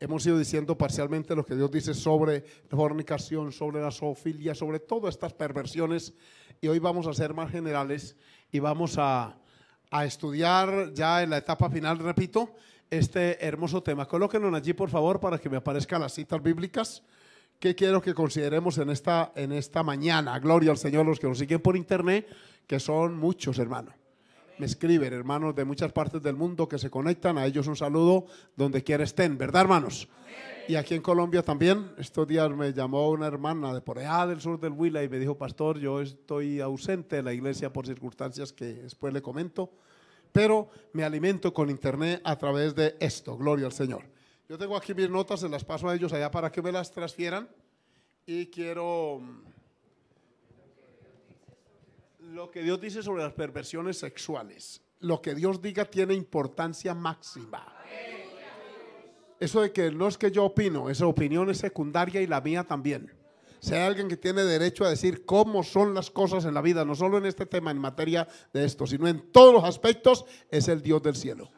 hemos ido diciendo parcialmente lo que Dios dice sobre la fornicación, sobre la zoofilia, sobre todas estas perversiones. Y hoy vamos a ser más generales y vamos a, estudiar ya en la etapa final, repito, este hermoso tema. Colóquenlo allí, por favor, para que me aparezcan las citas bíblicas que quiero que consideremos en esta, en esta mañana. Gloria al Señor, los que nos siguen por internet, que son muchos, hermano me escriben hermanos de muchas partes del mundo que se conectan. A ellos un saludo donde quiera estén, ¿verdad, hermanos? Y aquí en Colombia también. Estos días me llamó una hermana de por allá del sur del Huila y me dijo, pastor, yo estoy ausente de la iglesia por circunstancias que después le comento, pero me alimento con internet a través de esto. Gloria al Señor. Yo tengo aquí mis notas, se las paso a ellos allá para que me las transfieran y quiero lo que Dios dice sobre las perversiones sexuales, lo que Dios diga tiene importancia máxima. Eso de que no es que yo opino, esa opinión es secundaria y la mía también. Sea alguien que tiene derecho a decir cómo son las cosas en la vida, no solo en este tema, en materia de esto, sino en todos los aspectos, es el Dios del cielo.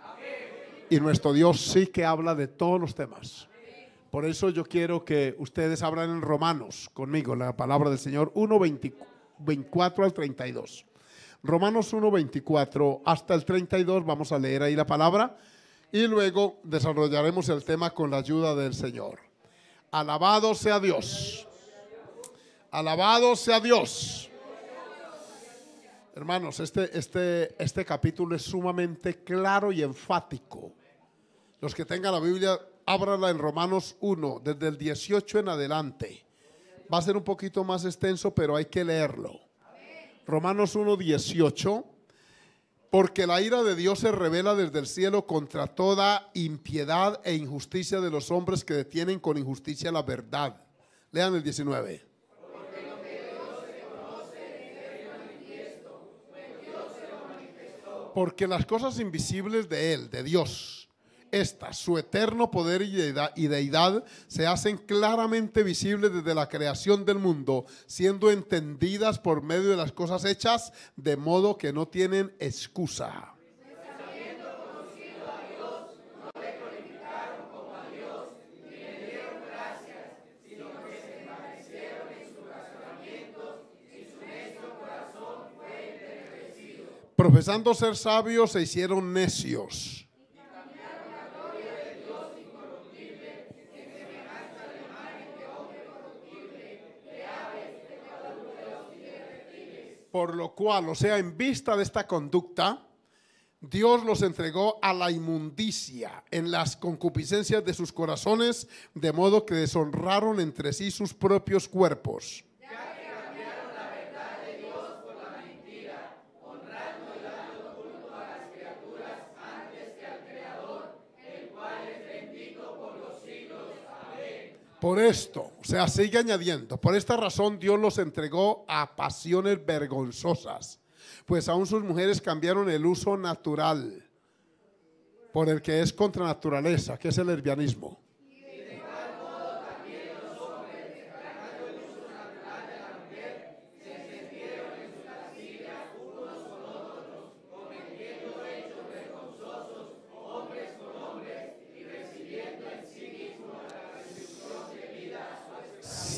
Y nuestro Dios sí que habla de todos los temas. Por eso yo quiero que ustedes abran en Romanos conmigo la palabra del Señor 1.24. 24 al 32. Romanos 1, 24 hasta el 32, vamos a leer ahí la palabra y luego desarrollaremos el tema con la ayuda del Señor. Alabado sea Dios. Alabado sea Dios. Hermanos, este, este, este capítulo es sumamente claro y enfático. Los que tengan la Biblia, ábrala en Romanos 1, desde el 18 en adelante. Va a ser un poquito más extenso, pero hay que leerlo. Romanos 1.18, porque la ira de Dios se revela desde el cielo contra toda impiedad e injusticia de los hombres que detienen con injusticia la verdad. Lean el 19. Porque las cosas invisibles de Él, de Dios, esta su eterno poder y deidad, se hacen claramente visibles desde la creación del mundo, siendo entendidas por medio de las cosas hechas, de modo que no tienen excusa. profesando ser sabios, se hicieron necios. lo cual, o sea, en vista de esta conducta, Dios los entregó a la inmundicia en las concupiscencias de sus corazones, de modo que deshonraron entre sí sus propios cuerpos Por esto, o sea, sigue añadiendo, por esta razón Dios los entregó a pasiones vergonzosas, pues aún sus mujeres cambiaron el uso natural por el que es contra naturaleza, que es el lesbianismo.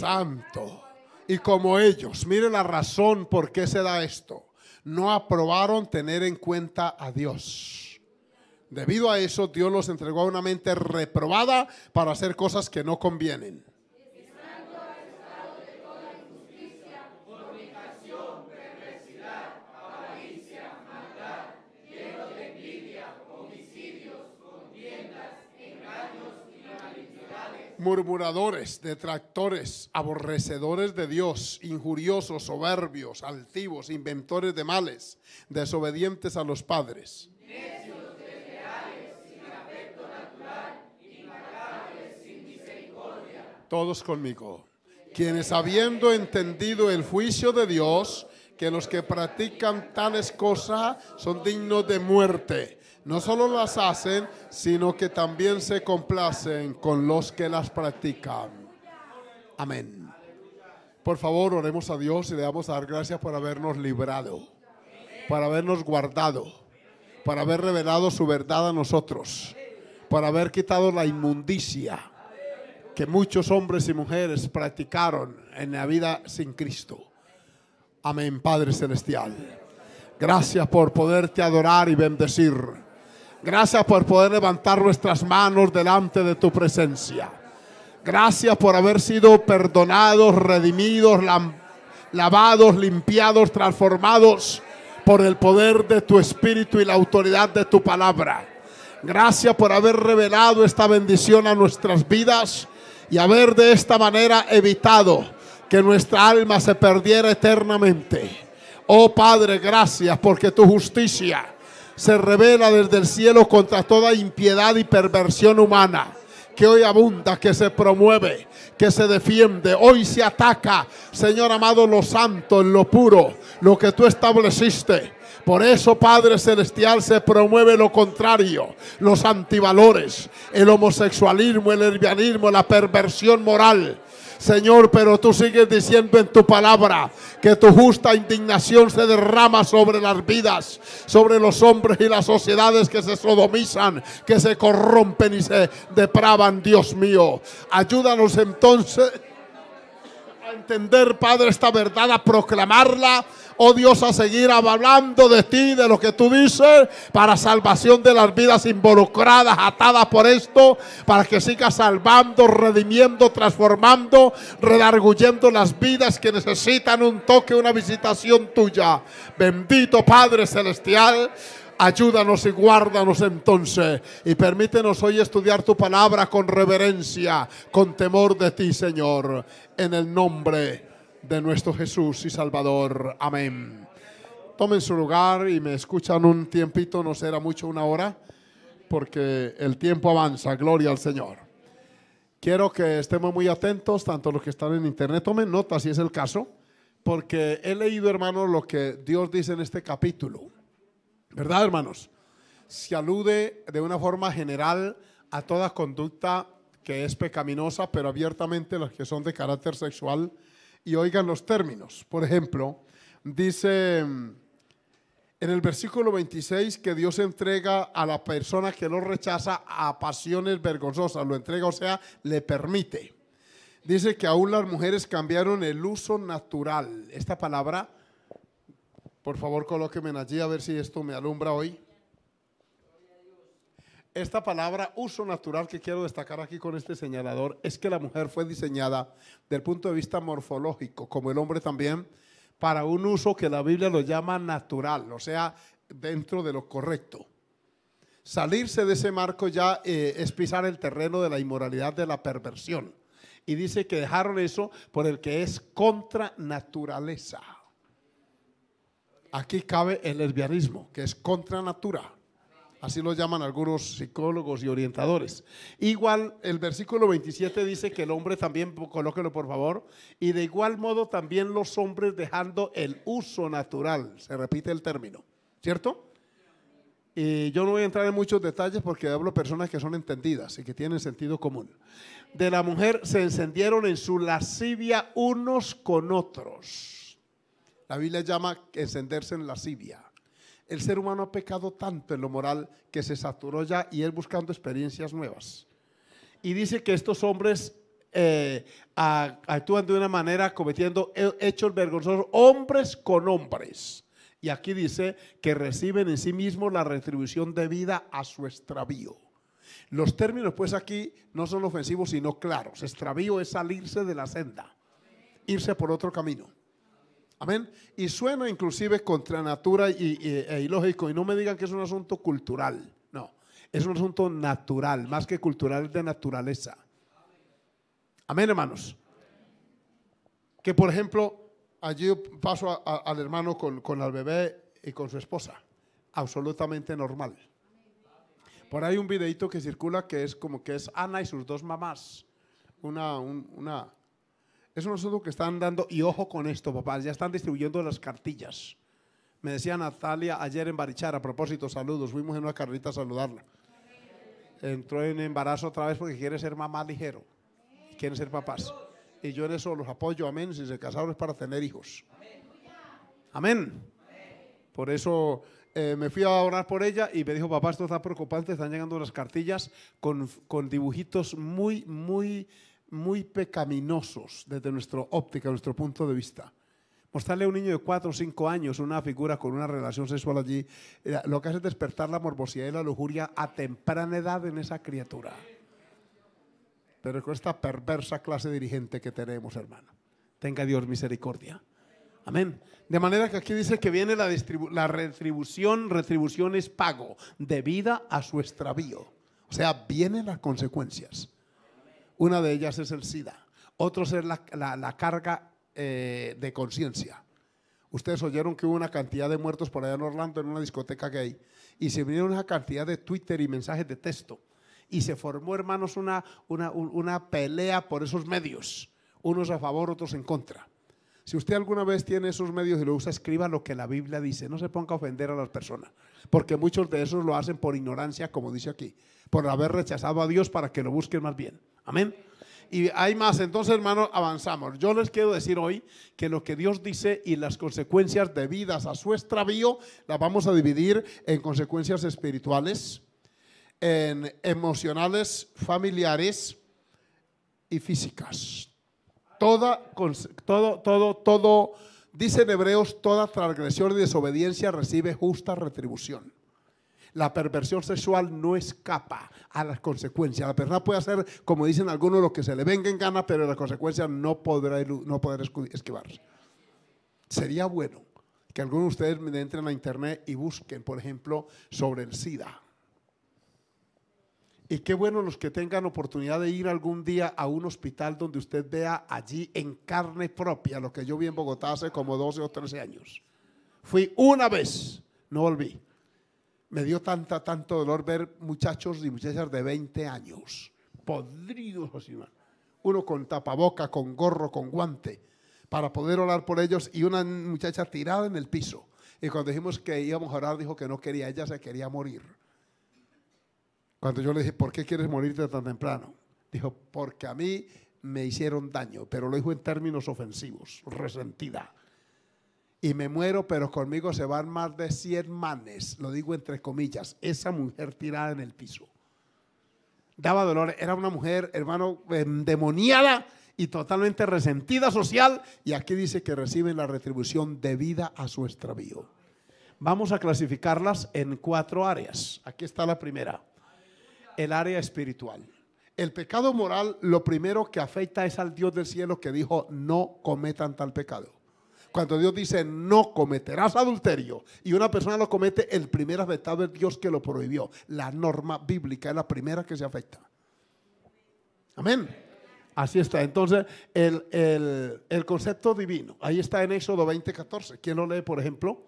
santo. Y como ellos, miren la razón por qué se da esto. No aprobaron tener en cuenta a Dios. Debido a eso, Dios los entregó a una mente reprobada para hacer cosas que no convienen. murmuradores, detractores, aborrecedores de Dios, injuriosos, soberbios, altivos, inventores de males, desobedientes a los padres. Todos conmigo. Quienes habiendo entendido el juicio de Dios, que los que practican tales cosas son dignos de muerte no solo las hacen, sino que también se complacen con los que las practican. Amén. Por favor, oremos a Dios y le damos a dar gracias por habernos librado, por habernos guardado, por haber revelado su verdad a nosotros, por haber quitado la inmundicia que muchos hombres y mujeres practicaron en la vida sin Cristo. Amén, Padre Celestial. Gracias por poderte adorar y bendecir. Gracias por poder levantar nuestras manos delante de tu presencia. Gracias por haber sido perdonados, redimidos, lavados, limpiados, transformados por el poder de tu Espíritu y la autoridad de tu palabra. Gracias por haber revelado esta bendición a nuestras vidas y haber de esta manera evitado que nuestra alma se perdiera eternamente. Oh Padre, gracias porque tu justicia se revela desde el cielo contra toda impiedad y perversión humana que hoy abunda, que se promueve, que se defiende. Hoy se ataca, Señor amado, lo santo, lo puro, lo que tú estableciste. Por eso, Padre Celestial, se promueve lo contrario, los antivalores, el homosexualismo, el herbianismo, la perversión moral Señor, pero tú sigues diciendo en tu palabra que tu justa indignación se derrama sobre las vidas, sobre los hombres y las sociedades que se sodomizan, que se corrompen y se depravan, Dios mío. Ayúdanos entonces a entender, Padre, esta verdad, a proclamarla. Oh Dios, a seguir hablando de ti, de lo que tú dices, para salvación de las vidas involucradas, atadas por esto, para que sigas salvando, redimiendo, transformando, redarguyendo las vidas que necesitan un toque, una visitación tuya. Bendito Padre Celestial. Ayúdanos y guárdanos entonces y permítenos hoy estudiar tu palabra con reverencia, con temor de ti, Señor, en el nombre de nuestro Jesús y Salvador. Amén. Tomen su lugar y me escuchan un tiempito, no será mucho una hora, porque el tiempo avanza, gloria al Señor. Quiero que estemos muy atentos, tanto los que están en internet, tomen nota si es el caso, porque he leído, hermano, lo que Dios dice en este capítulo. ¿Verdad, hermanos? Se alude de una forma general a toda conducta que es pecaminosa, pero abiertamente las que son de carácter sexual. Y oigan los términos. Por ejemplo, dice en el versículo 26 que Dios entrega a la persona que lo rechaza a pasiones vergonzosas. Lo entrega, o sea, le permite. Dice que aún las mujeres cambiaron el uso natural. Esta palabra por favor, colóquenme allí a ver si esto me alumbra hoy. Esta palabra uso natural que quiero destacar aquí con este señalador es que la mujer fue diseñada del punto de vista morfológico, como el hombre también, para un uso que la Biblia lo llama natural, o sea, dentro de lo correcto. Salirse de ese marco ya eh, es pisar el terreno de la inmoralidad, de la perversión. Y dice que dejaron eso por el que es contra naturaleza aquí cabe el lesbianismo, que es contra natura. Así lo llaman algunos psicólogos y orientadores. Igual, el versículo 27 dice que el hombre también, colóquelo por favor, y de igual modo también los hombres dejando el uso natural, se repite el término, ¿cierto? Y yo no voy a entrar en muchos detalles porque hablo personas que son entendidas y que tienen sentido común. De la mujer se encendieron en su lascivia unos con otros la Biblia llama encenderse en lascivia. El ser humano ha pecado tanto en lo moral que se saturó ya y es buscando experiencias nuevas. Y dice que estos hombres eh, actúan de una manera cometiendo hechos vergonzosos, hombres con hombres. Y aquí dice que reciben en sí mismos la retribución debida a su extravío. Los términos pues aquí no son ofensivos sino claros. Extravío es salirse de la senda, irse por otro camino. Amén. Y suena inclusive contra natura y, y, e ilógico. Y no me digan que es un asunto cultural. No, es un asunto natural, más que cultural, es de naturaleza. Amén, hermanos. Que por ejemplo, allí paso al hermano con, el bebé y con su esposa. Absolutamente normal. Por ahí hay un videito que circula que es como que es Ana y sus dos mamás. Una, una, es un asunto que están dando. Y ojo con esto, papás, ya están distribuyendo las cartillas. Me decía Natalia ayer en Barichara, a propósito, saludos. Fuimos en una carrita a saludarla. Entró en embarazo otra vez porque quiere ser mamá ligero. quiere ser papás. Y yo en eso los apoyo, amén. Si se casaron es para tener hijos. Amén. Por eso eh, me fui a orar por ella y me dijo, papá, esto está preocupante, están llegando las cartillas con, con dibujitos muy, muy muy pecaminosos desde nuestra óptica, nuestro punto de vista. Mostrarle a un niño de 4 o 5 años una figura con una relación sexual allí, eh, lo que hace es despertar la morbosidad y la lujuria a temprana edad en esa criatura. Pero con esta perversa clase dirigente que tenemos, hermano. Tenga Dios misericordia. Amén. De manera que aquí dice que viene la, la retribución, retribución es pago, debida a su extravío. O sea, vienen las consecuencias. Una de ellas es el SIDA, otros es la, carga eh, de conciencia. Ustedes oyeron que hubo una cantidad de muertos por allá en Orlando en una discoteca gay y se vinieron una cantidad de Twitter y mensajes de texto. Y se formó, hermanos, una, una, una pelea por esos medios, unos a favor, otros en contra. Si usted alguna vez tiene esos medios y lo usa, escriba lo que la Biblia dice. No se ponga a ofender a las personas, porque muchos de esos lo hacen por ignorancia, como dice aquí, por haber rechazado a Dios para que lo busquen más bien. Amén. Y hay más, entonces hermanos, avanzamos. Yo les quiero decir hoy que lo que Dios dice y las consecuencias debidas a su extravío las vamos a dividir en consecuencias espirituales, en emocionales, familiares y físicas. Toda, todo, todo, todo, dice en Hebreos, toda transgresión y desobediencia recibe justa retribución la perversión sexual no escapa a las consecuencias. La persona puede hacer, como dicen algunos, lo que se le venga en gana, pero las consecuencias no podrá, no esquivarse. Sería bueno que algunos de ustedes entren a internet y busquen, por ejemplo, sobre el SIDA. Y qué bueno los que tengan oportunidad de ir algún día a un hospital donde usted vea allí en carne propia lo que yo vi en Bogotá hace como 12 o 13 años. Fui una vez, no volví me dio tanta, tanto dolor ver muchachos y muchachas de 20 años, podridos, uno con tapaboca, con gorro, con guante, para poder orar por ellos y una muchacha tirada en el piso. Y cuando dijimos que íbamos a orar, dijo que no quería, ella se quería morir. Cuando yo le dije, ¿por qué quieres morirte tan temprano? Dijo, porque a mí me hicieron daño, pero lo dijo en términos ofensivos, resentida y me muero, pero conmigo se van más de 100 manes, lo digo entre comillas, esa mujer tirada en el piso. Daba dolor, era una mujer, hermano, endemoniada em, y totalmente resentida social, y aquí dice que reciben la retribución debida a su extravío. Vamos a clasificarlas en cuatro áreas. Aquí está la primera, el área espiritual. El pecado moral lo primero que afecta es al Dios del cielo que dijo, no cometan tal pecado. Cuando Dios dice, no cometerás adulterio, y una persona lo comete, el primer afectado es Dios que lo prohibió. La norma bíblica es la primera que se afecta. Amén. Así está. Entonces, el, concepto divino, ahí está en Éxodo 20:14. ¿Quién lo lee, por ejemplo?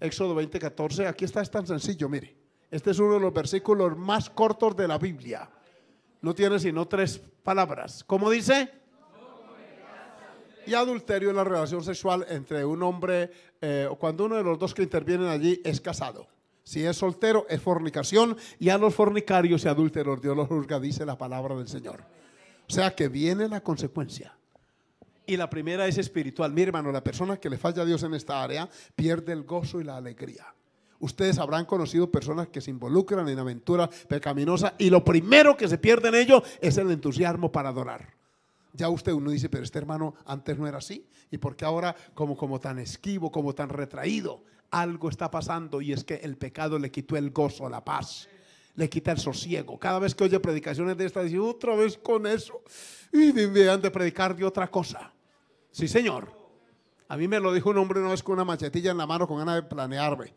Éxodo 20:14. Aquí está, es tan sencillo, mire. Este es uno de los versículos más cortos de la Biblia. No tiene sino tres palabras. ¿Cómo dice? y adulterio en la relación sexual entre un hombre eh, cuando uno de los dos que intervienen allí es casado. Si es soltero, es fornicación y a los fornicarios y adúlteros Dios los juzga, dice la palabra del Señor. O sea que viene la consecuencia. Y la primera es espiritual. Mi hermano, la persona que le falla a Dios en esta área pierde el gozo y la alegría. Ustedes habrán conocido personas que se involucran en aventura pecaminosa y lo primero que se pierde en ello es el entusiasmo para adorar ya usted uno dice, pero este hermano antes no era así. ¿Y porque ahora como, como tan esquivo, como tan retraído? Algo está pasando y es que el pecado le quitó el gozo, la paz, le quita el sosiego. Cada vez que oye predicaciones de esta dice, otra vez con eso. Y han de predicar de otra cosa. Sí, señor. A mí me lo dijo un hombre una vez con una machetilla en la mano con ganas de planearme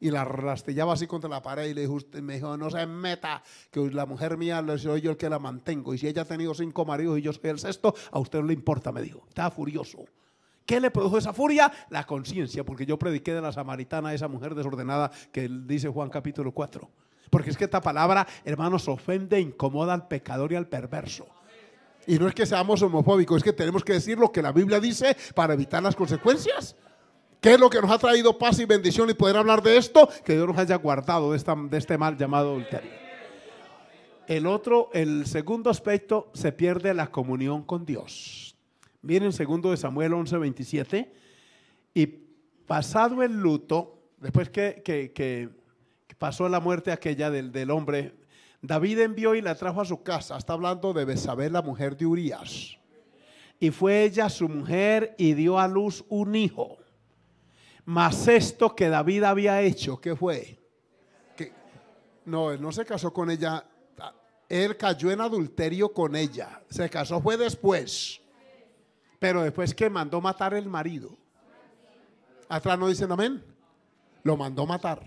y la rastellaba así contra la pared y me dijo, no se meta, que la mujer mía soy yo el que la mantengo. Y si ella ha tenido cinco maridos y yo soy el sexto, a usted no le importa, me dijo. Estaba furioso. ¿Qué le produjo esa furia? La conciencia, porque yo prediqué de la samaritana, a esa mujer desordenada que dice Juan capítulo 4. Porque es que esta palabra, hermanos, ofende, incomoda al pecador y al perverso. Y no es que seamos homofóbicos, es que tenemos que decir lo que la Biblia dice para evitar las consecuencias. ¿Qué es lo que nos ha traído paz y bendición y poder hablar de esto? Que Dios nos haya guardado de, esta, de este mal llamado adulterio. El otro, el segundo aspecto, se pierde la comunión con Dios. Miren segundo de Samuel 11, 27. Y pasado el luto, después que, pasó la muerte aquella del, del, hombre, David envió y la trajo a su casa. Está hablando de Bezabel la mujer de Urias. Y fue ella su mujer y dio a luz un hijo. Mas esto que David había hecho, ¿qué fue? Que, no, él no se casó con ella. Él cayó en adulterio con ella. Se casó fue después. Pero después que mandó matar el marido. Atrás no dicen amén. Lo mandó matar.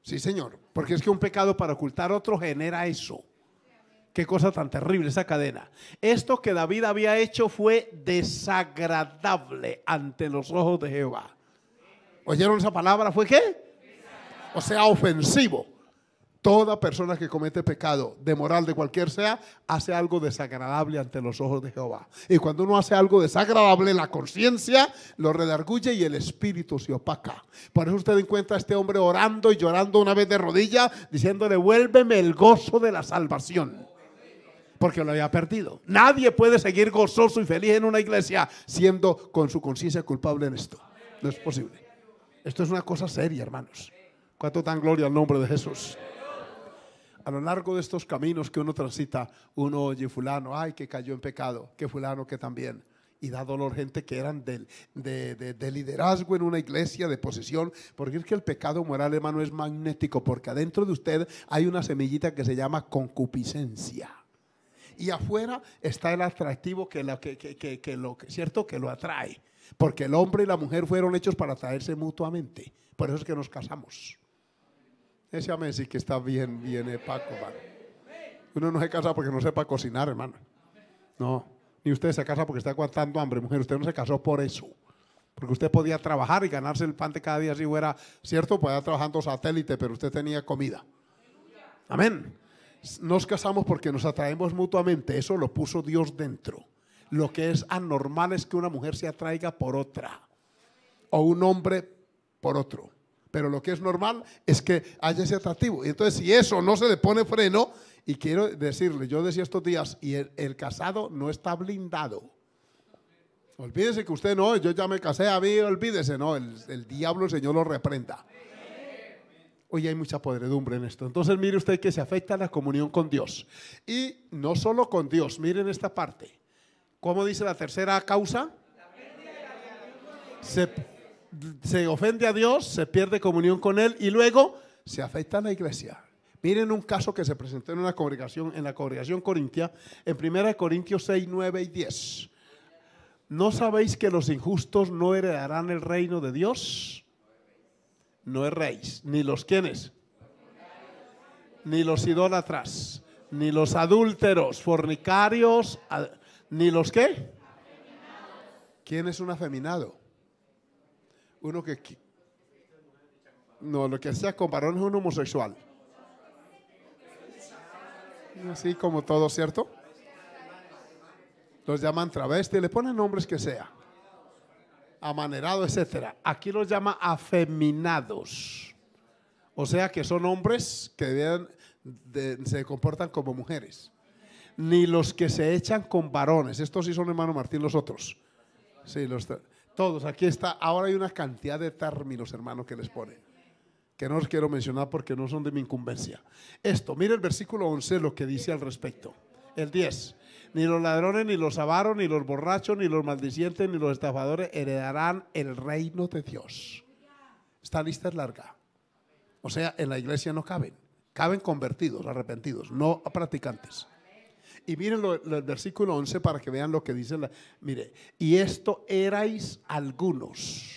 Sí, señor. Porque es que un pecado para ocultar otro genera eso. Qué cosa tan terrible esa cadena. Esto que David había hecho fue desagradable ante los ojos de Jehová. ¿Oyeron esa palabra? ¿Fue qué? O sea, ofensivo. Toda persona que comete pecado de moral de cualquier sea hace algo desagradable ante los ojos de Jehová. Y cuando uno hace algo desagradable, la conciencia lo redarguye y el espíritu se opaca. Por eso usted encuentra a este hombre orando y llorando una vez de rodilla diciendo devuélveme el gozo de la salvación. Porque lo había perdido. Nadie puede seguir gozoso y feliz en una iglesia siendo con su conciencia culpable en esto. No es posible. Esto es una cosa seria, hermanos. ¿Cuánto dan gloria al nombre de Jesús? A lo largo de estos caminos que uno transita, uno oye fulano, ay, que cayó en pecado, que fulano que también. Y da dolor gente que eran de, de, liderazgo en una iglesia, de posesión, porque es que el pecado moral, hermano, es magnético, porque adentro de usted hay una semillita que se llama concupiscencia y afuera está el atractivo que, que, ¿cierto? que lo atrae. Porque el hombre y la mujer fueron hechos para atraerse mutuamente. Por eso es que nos casamos. Ese amén Messi que está bien, viene Paco, Uno no se casa porque no sepa cocinar, hermano. No, ni usted se casa porque está aguantando hambre, mujer. Usted no se casó por eso. Porque usted podía trabajar y ganarse el pan de cada día si fuera cierto, podía trabajando satélite, pero usted tenía comida. Amén. Nos casamos porque nos atraemos mutuamente. Eso lo puso Dios dentro. Lo que es anormal es que una mujer se atraiga por otra o un hombre por otro. Pero lo que es normal es que haya ese atractivo. Y entonces si eso no se le pone freno, y quiero decirle, yo decía estos días, y el, casado no está blindado. Olvídese que usted no, yo ya me casé a mí, olvídese, no, el, el diablo, el Señor lo reprenda. Hoy hay mucha podredumbre en esto. Entonces mire usted que se afecta la comunión con Dios. Y no solo con Dios, miren esta parte. ¿Cómo dice la tercera causa? Se, ofende a Dios, se pierde comunión con Él y luego se afecta a la iglesia. Miren un caso que se presentó en una congregación, en la congregación corintia, en 1 Corintios 6, 9 y 10. ¿No sabéis que los injustos no heredarán el reino de Dios? No erréis, ni los quienes, ni los idólatras, ni los adúlteros, fornicarios, ni los qué. ¿Quién es un afeminado? Uno que... No, lo que sea con varón es un homosexual. Así como todo, ¿cierto? Los llaman travesti, le ponen nombres que sea. Amanerado, etc. Aquí los llama afeminados. O sea que son hombres que se comportan como mujeres ni los que se echan con varones. Estos sí son hermano Martín, los otros. Sí, los todos. Aquí está. Ahora hay una cantidad de términos, hermano, que les pone. Que no os quiero mencionar porque no son de mi incumbencia. Esto, mire el versículo 11 lo que dice al respecto. El 10. Ni los ladrones, ni los avaros, ni los borrachos, ni los maldicientes, ni los estafadores heredarán el reino de Dios. Esta lista es larga. O sea, en la iglesia no caben. Caben convertidos, arrepentidos, no practicantes. Y miren el versículo 11 para que vean lo que dice la... Mire, y esto erais algunos.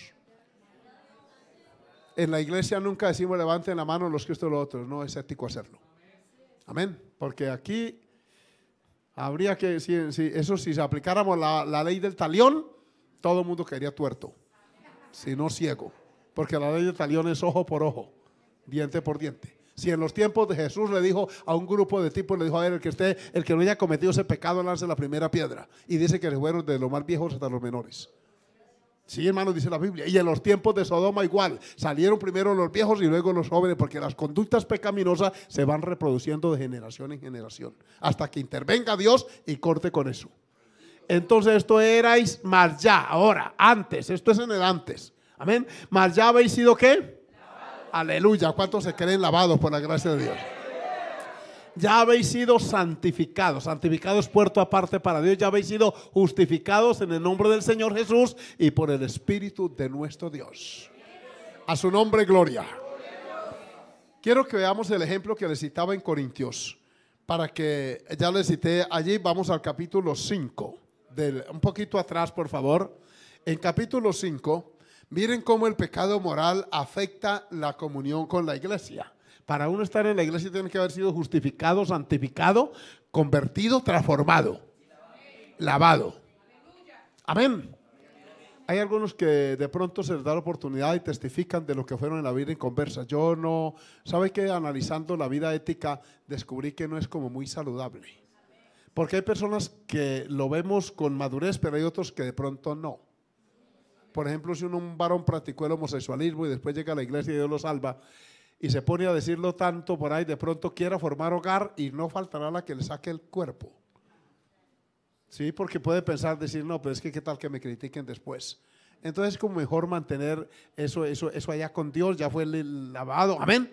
En la iglesia nunca decimos levanten la mano los que los otros, no es ético hacerlo. Amén. Porque aquí habría que, si, eso si aplicáramos la, la, ley del talión, todo el mundo quería tuerto, si no ciego. Porque la ley del talión es ojo por ojo, diente por diente. Si en los tiempos de Jesús le dijo a un grupo de tipos, le dijo, a ver, el que esté, el que no haya cometido ese pecado, lance la primera piedra. Y dice que le fueron de los más viejos hasta los menores. Sí, hermano, dice la Biblia. Y en los tiempos de Sodoma igual. Salieron primero los viejos y luego los jóvenes, porque las conductas pecaminosas se van reproduciendo de generación en generación, hasta que intervenga Dios y corte con eso. Entonces esto erais más ya, ahora, antes, esto es en el antes. Amén. Más ya habéis sido qué? Aleluya. ¿Cuántos se creen lavados por la gracia de Dios? Ya habéis sido santificados. santificados puerto aparte para Dios. Ya habéis sido justificados en el nombre del Señor Jesús y por el Espíritu de nuestro Dios. A su nombre, gloria. Quiero que veamos el ejemplo que le citaba en Corintios. Para que ya le cité allí, vamos al capítulo 5. un poquito atrás, por favor. En capítulo 5 Miren cómo el pecado moral afecta la comunión con la iglesia. Para uno estar en la iglesia tiene que haber sido justificado, santificado, convertido, transformado, lavado. Amén. Hay algunos que de pronto se les da la oportunidad y testifican de lo que fueron en la vida en conversa. Yo no, ¿sabe que analizando la vida ética descubrí que no es como muy saludable? Porque hay personas que lo vemos con madurez, pero hay otros que de pronto no por ejemplo, si un varón practicó el homosexualismo y después llega a la iglesia y Dios lo salva, y se pone a decirlo tanto por ahí, de pronto quiera formar hogar y no faltará la que le saque el cuerpo. Sí, porque puede pensar, decir, no, pero es que qué tal que me critiquen después. Entonces, como mejor mantener eso, eso, eso allá con Dios, ya fue lavado, amén,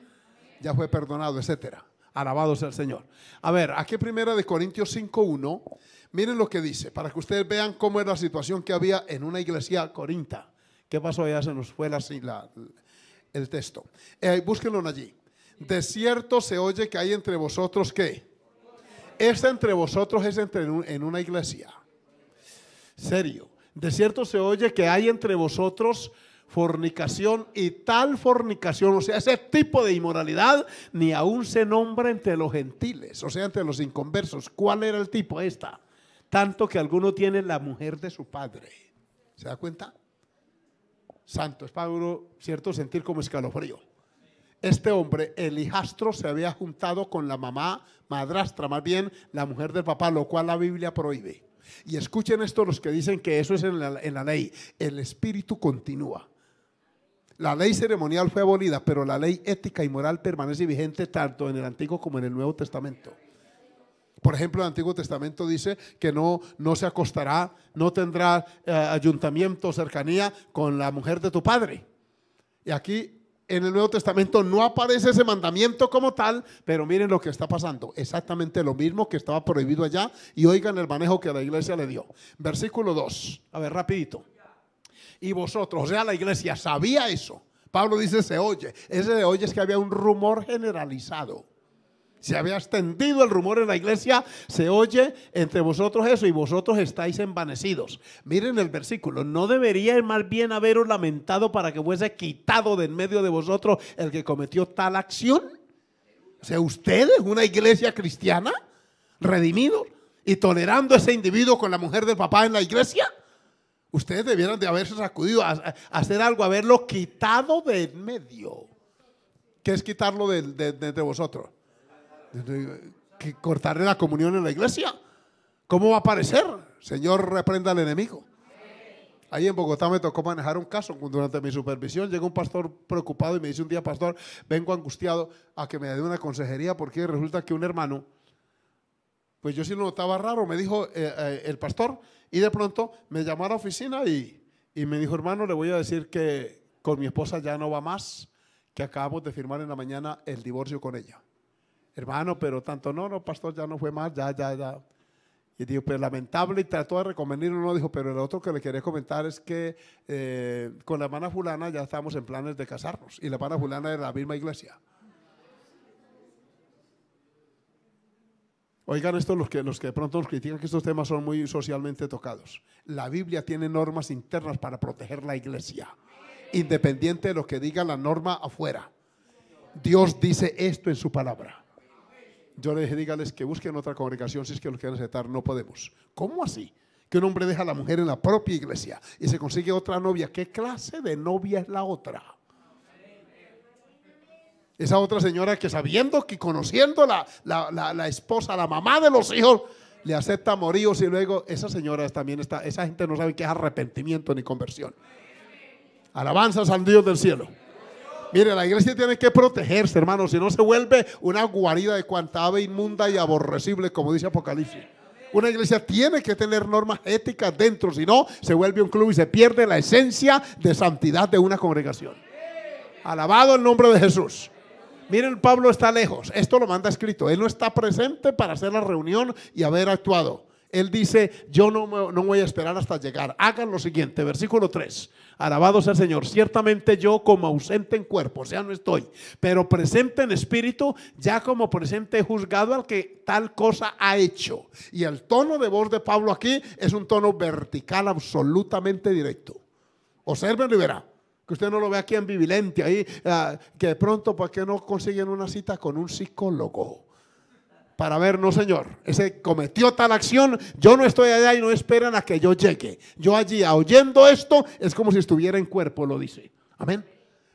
ya fue perdonado, etcétera. Alabado sea el Señor. A ver, aquí primera de Corintios 5.1, miren lo que dice, para que ustedes vean cómo era la situación que había en una iglesia corinta. ¿Qué pasó allá? Se nos fue así el texto. Eh, búsquenlo allí. De cierto se oye que hay entre vosotros qué. Esta entre vosotros es entre en una iglesia. Serio. De cierto se oye que hay entre vosotros fornicación y tal fornicación, o sea, ese tipo de inmoralidad ni aún se nombra entre los gentiles, o sea, entre los inconversos. ¿Cuál era el tipo? Esta. Tanto que alguno tiene la mujer de su padre. ¿Se da cuenta? Santo, es Pablo, cierto, sentir como escalofrío. Este hombre, el hijastro, se había juntado con la mamá, madrastra, más bien la mujer del papá, lo cual la Biblia prohíbe. Y escuchen esto los que dicen que eso es en la ley. El espíritu continúa la ley ceremonial fue abolida, pero la ley ética y moral permanece vigente tanto en el Antiguo como en el Nuevo Testamento. Por ejemplo, el Antiguo Testamento dice que no, no se acostará, no tendrá eh, ayuntamiento o cercanía con la mujer de tu padre. Y aquí en el Nuevo Testamento no aparece ese mandamiento como tal, pero miren lo que está pasando. Exactamente lo mismo que estaba prohibido allá y oigan el manejo que la iglesia le dio. Versículo 2. A ver, rapidito y vosotros. O sea, la iglesia sabía eso. Pablo dice, se oye. Ese de oye es que había un rumor generalizado. Se había extendido el rumor en la iglesia, se oye entre vosotros eso y vosotros estáis envanecidos. Miren el versículo, no debería más bien haberos lamentado para que fuese quitado de en medio de vosotros el que cometió tal acción. O sea, ustedes, una iglesia cristiana, redimido y tolerando ese individuo con la mujer del papá en la iglesia. Ustedes debieran de haberse sacudido, a, hacer algo, haberlo quitado de en medio. ¿Qué es quitarlo de, entre vosotros? Que cortarle la comunión en la iglesia. ¿Cómo va a parecer? Señor, reprenda al enemigo. Ahí en Bogotá me tocó manejar un caso durante mi supervisión. Llegó un pastor preocupado y me dice un día, pastor, vengo angustiado a que me dé una consejería porque resulta que un hermano pues yo sí lo notaba raro, me dijo eh, eh, el pastor, y de pronto me llamó a la oficina y, me dijo, hermano, le voy a decir que con mi esposa ya no va más, que acabamos de firmar en la mañana el divorcio con ella. Hermano, pero tanto no, no, pastor, ya no fue más, ya, ya, ya. Y digo, pero pues lamentable, y trató de reconvenir no, dijo, pero el otro que le quería comentar es que eh, con la hermana fulana ya estamos en planes de casarnos, y la hermana fulana era de la misma iglesia. Oigan esto los que, los que de pronto nos critican que estos temas son muy socialmente tocados. La Biblia tiene normas internas para proteger la iglesia, independiente de lo que diga la norma afuera. Dios dice esto en su palabra. Yo les dije, dígales que busquen otra congregación si es que los quieren aceptar, no podemos. ¿Cómo así? Que un hombre deja a la mujer en la propia iglesia y se consigue otra novia. ¿Qué clase de novia es la otra? Esa otra señora que sabiendo que conociendo la, la, esposa, la mamá de los hijos, le acepta moríos y luego esa señora también está, esa gente no sabe qué es arrepentimiento ni conversión. Alabanzas al Dios del cielo. Mire, la iglesia tiene que protegerse, hermano, si no se vuelve una guarida de cuanta ave inmunda y aborrecible, como dice Apocalipsis. Una iglesia tiene que tener normas éticas dentro, si no, se vuelve un club y se pierde la esencia de santidad de una congregación. Alabado el nombre de Jesús. Miren, Pablo está lejos. Esto lo manda escrito. Él no está presente para hacer la reunión y haber actuado. Él dice, yo no, voy a esperar hasta llegar. Hagan lo siguiente, versículo 3. Alabado sea el Señor. Ciertamente yo como ausente en cuerpo, o sea, no estoy, pero presente en espíritu, ya como presente he juzgado al que tal cosa ha hecho. Y el tono de voz de Pablo aquí es un tono vertical absolutamente directo. Observen, y que usted no lo ve aquí ambivalente, ahí, ah, que de pronto, ¿por qué no consiguen una cita con un psicólogo? Para ver, no señor, ese cometió tal acción, yo no estoy allá y no esperan a que yo llegue. Yo allí, oyendo esto, es como si estuviera en cuerpo, lo dice. Amén.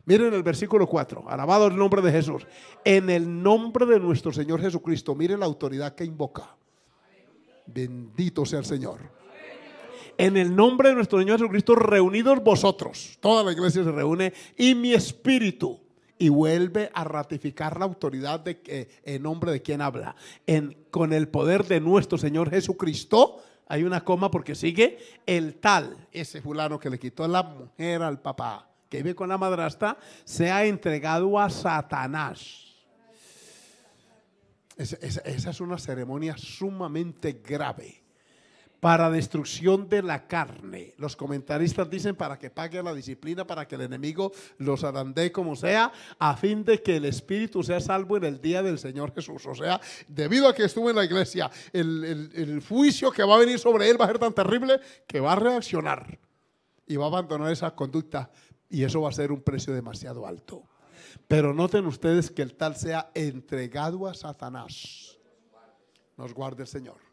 Miren el versículo 4, alabado el nombre de Jesús. En el nombre de nuestro Señor Jesucristo, mire la autoridad que invoca. Bendito sea el Señor en el nombre de nuestro Señor Jesucristo, reunidos vosotros, toda la iglesia se reúne, y mi espíritu, y vuelve a ratificar la autoridad de, eh, en nombre de quien habla, con el poder de nuestro Señor Jesucristo. Hay una coma porque sigue el tal, ese fulano que le quitó la mujer al papá, que vive con la madrastra se ha entregado a Satanás. esa es una ceremonia sumamente grave para destrucción de la carne. Los comentaristas dicen para que pague la disciplina, para que el enemigo los arandee como sea, a fin de que el espíritu sea salvo en el día del Señor Jesús. O sea, debido a que estuvo en la iglesia, el, el juicio que va a venir sobre él va a ser tan terrible que va a reaccionar y va a abandonar esa conducta. Y eso va a ser un precio demasiado alto. Pero noten ustedes que el tal sea entregado a Satanás. Nos guarde el Señor.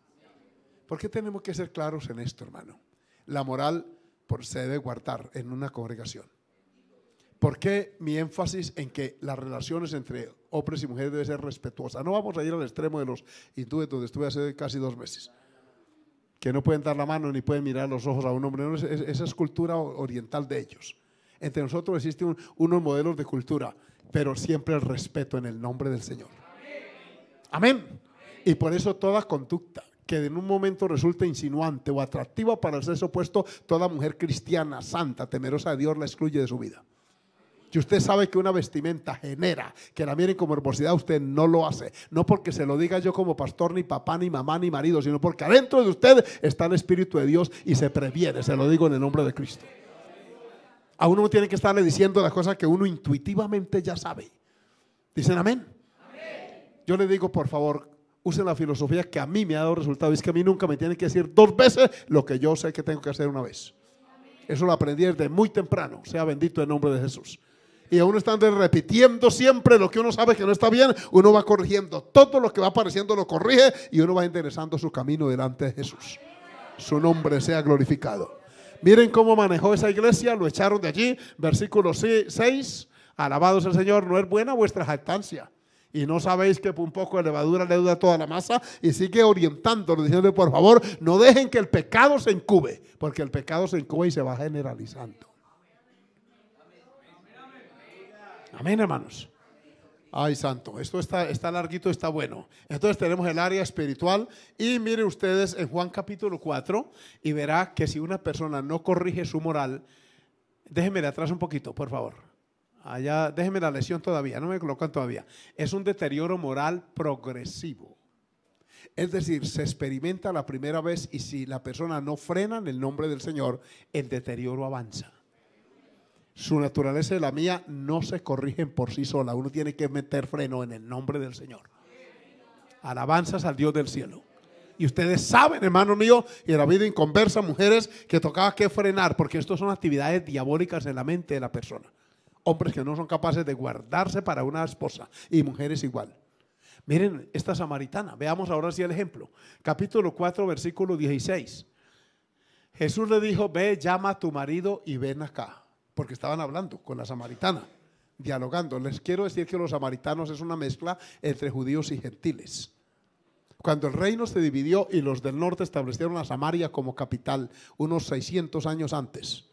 ¿Por qué tenemos que ser claros en esto, hermano? La moral por, se debe guardar en una congregación. ¿Por qué mi énfasis en que las relaciones entre hombres y mujeres deben ser respetuosas? No vamos a ir al extremo de los hindúes donde estuve hace casi dos meses, que no pueden dar la mano ni pueden mirar los ojos a un hombre. esa es cultura oriental de ellos. Entre nosotros existen unos modelos de cultura, pero siempre el respeto en el nombre del Señor. Amén. Y por eso toda conducta que en un momento resulta insinuante o atractiva para el sexo opuesto, toda mujer cristiana, santa, temerosa de Dios la excluye de su vida. Si usted sabe que una vestimenta genera que la miren como hermosidad, usted no lo hace. No porque se lo diga yo como pastor, ni papá, ni mamá, ni marido, sino porque adentro de usted está el Espíritu de Dios y se previene, se lo digo en el nombre de Cristo. A uno no tiene que estarle diciendo las cosas que uno intuitivamente ya sabe. ¿Dicen amén. Yo le digo, por favor, usen la filosofía que a mí me ha dado resultado. Es que a mí nunca me tienen que decir dos veces lo que yo sé que tengo que hacer una vez. Eso lo aprendí desde muy temprano. Sea bendito el nombre de Jesús. Y aún están repitiendo siempre lo que uno sabe que no está bien, uno va corrigiendo. Todo lo que va apareciendo lo corrige y uno va enderezando su camino delante de Jesús. Su nombre sea glorificado. Miren cómo manejó esa iglesia, lo echaron de allí. Versículo 6, Alabados el Señor, no es buena vuestra jactancia. Y no sabéis que un poco de levadura le duda toda la masa. Y sigue orientándolo, diciéndole, por favor, no dejen que el pecado se encube, porque el pecado se encube y se va generalizando. Amén, hermanos. Ay, santo, esto está, está larguito, está bueno. Entonces tenemos el área espiritual y mire ustedes en Juan capítulo 4 y verá que si una persona no corrige su moral, déjenme de atrás un poquito, por favor. Allá, déjeme la lesión todavía, no me colocan todavía. Es un deterioro moral progresivo. Es decir, se experimenta la primera vez y si la persona no frena en el nombre del Señor, el deterioro avanza. Su naturaleza y la mía no se corrigen por sí sola. Uno tiene que meter freno en el nombre del Señor. Alabanzas al Dios del cielo. Y ustedes saben, hermano mío, y en la vida inconversa, mujeres, que tocaba que frenar, porque esto son actividades diabólicas en la mente de la persona hombres que no son capaces de guardarse para una esposa y mujeres igual. Miren esta samaritana, veamos ahora si el ejemplo. Capítulo 4, versículo 16. Jesús le dijo, ve, llama a tu marido y ven acá, porque estaban hablando con la samaritana, dialogando. Les quiero decir que los samaritanos es una mezcla entre judíos y gentiles. Cuando el reino se dividió y los del norte establecieron a Samaria como capital unos 600 años antes,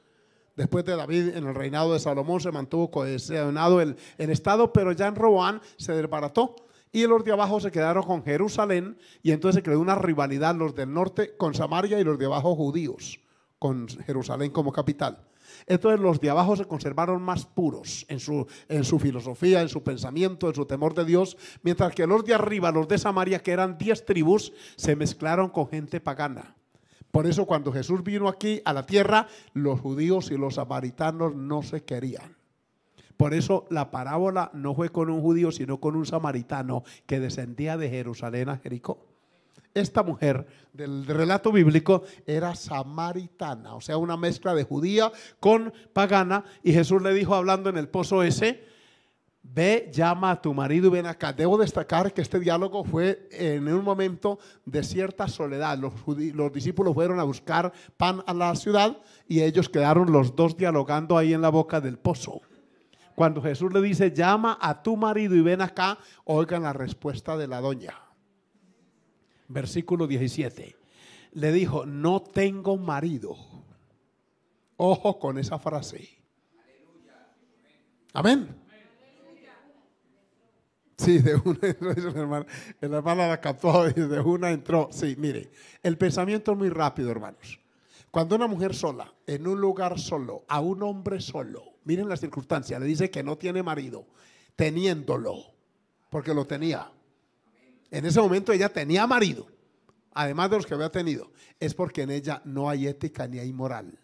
Después de David, en el reinado de Salomón se mantuvo cohesionado el, el Estado, pero ya en Roboán se desbarató. Y los de abajo se quedaron con Jerusalén y entonces se creó una rivalidad los del norte con Samaria y los de abajo judíos con Jerusalén como capital. Entonces los de abajo se conservaron más puros en su, en su filosofía, en su pensamiento, en su temor de Dios, mientras que los de arriba, los de Samaria, que eran diez tribus, se mezclaron con gente pagana. Por eso cuando Jesús vino aquí a la tierra, los judíos y los samaritanos no se querían. Por eso la parábola no fue con un judío, sino con un samaritano que descendía de Jerusalén a Jericó. Esta mujer del relato bíblico era samaritana, o sea, una mezcla de judía con pagana. Y Jesús le dijo, hablando en el pozo ese, Ve, llama a tu marido y ven acá. Debo destacar que este diálogo fue en un momento de cierta soledad. Los, discípulos fueron a buscar pan a la ciudad y ellos quedaron los dos dialogando ahí en la boca del pozo. Cuando Jesús le dice, llama a tu marido y ven acá, oigan la respuesta de la doña. Versículo 17. Le dijo, no tengo marido. Ojo con esa frase. Amén. Sí, de una entró, el hermano La la captó y de una entró. Sí, mire, el pensamiento es muy rápido, hermanos. Cuando una mujer sola, en un lugar solo, a un hombre solo, miren las circunstancias, le dice que no tiene marido, teniéndolo, porque lo tenía. En ese momento ella tenía marido, además de los que había tenido. Es porque en ella no hay ética ni hay moral.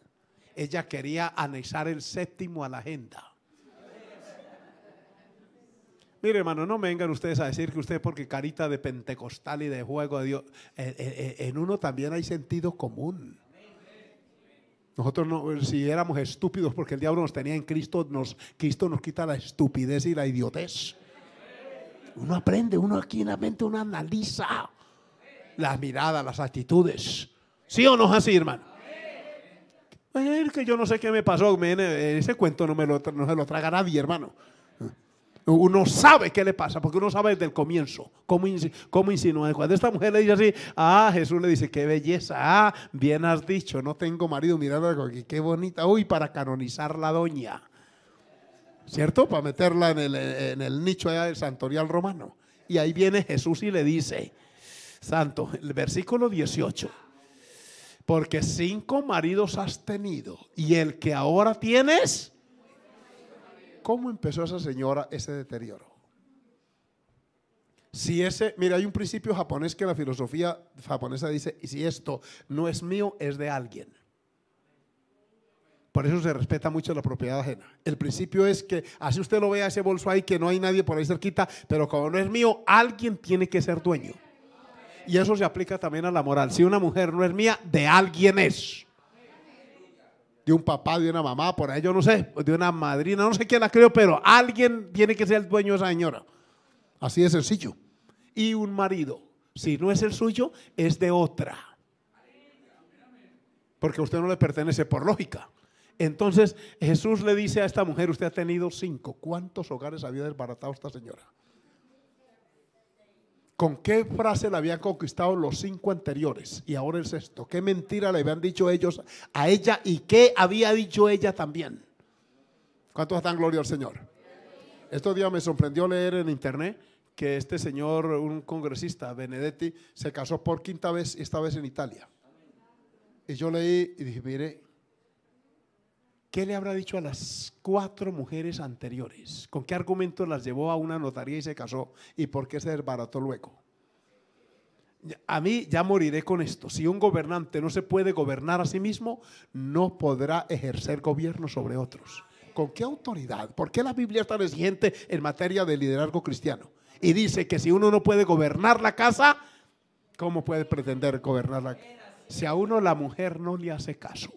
Ella quería anexar el séptimo a la agenda hermano, no vengan ustedes a decir que usted, porque carita de pentecostal y de juego de Dios, eh, eh, eh, en, uno también hay sentido común. Nosotros no, si éramos estúpidos porque el diablo nos tenía en Cristo, Cristo nos quita la estupidez y la idiotez. Uno aprende, uno aquí en la mente, uno analiza las miradas, las actitudes. ¿Sí o no es así, hermano? Es que yo no sé qué me pasó. Ese cuento no, me lo, no se lo traga nadie, hermano. Uno sabe qué le pasa, porque uno sabe desde el comienzo cómo, cómo insinúa. Cuando esta mujer le dice así, ah, Jesús le dice, qué belleza, ah, bien has dicho, no tengo marido, aquí, qué bonita, uy, para canonizar la doña. ¿Cierto? Para meterla en el, en el nicho allá del santorial romano. Y ahí viene Jesús y le dice, santo, el versículo 18, porque cinco maridos has tenido y el que ahora tienes cómo empezó esa señora ese deterioro. Si ese, mira, hay un principio japonés que la filosofía japonesa dice, y si esto no es mío, es de alguien. Por eso se respeta mucho la propiedad ajena. El principio es que, así usted lo vea ese bolso ahí, que no hay nadie por ahí cerquita, pero como no es mío, alguien tiene que ser dueño. Y eso se aplica también a la moral. Si una mujer no es mía, de alguien es de un papá, de una mamá, por ahí yo no sé, de una madrina, no sé quién la creo, pero alguien tiene que ser el dueño de esa señora. Así de sencillo. Y un marido, si no es el suyo, es de otra. Porque usted no le pertenece por lógica. Entonces Jesús le dice a esta mujer, usted ha tenido cinco. ¿Cuántos hogares había desbaratado esta señora? ¿Con qué frase la habían conquistado los cinco anteriores? Y ahora el sexto. ¿Qué mentira le habían dicho ellos a ella y qué había dicho ella también? ¿Cuántos dan gloria al Señor? Estos días me sorprendió leer en internet que este señor, un congresista, Benedetti, se casó por quinta vez, esta vez en Italia. Y yo leí y dije, mire, ¿Qué le habrá dicho a las cuatro mujeres anteriores? ¿Con qué argumento las llevó a una notaría y se casó? ¿Y por qué se desbarató luego? A mí ya moriré con esto. Si un gobernante no se puede gobernar a sí mismo, no podrá ejercer gobierno sobre otros. ¿Con qué autoridad? ¿Por qué la Biblia está exigente en materia de liderazgo cristiano? Y dice que si uno no puede gobernar la casa, ¿cómo puede pretender gobernar la casa? Si a uno la mujer no le hace caso.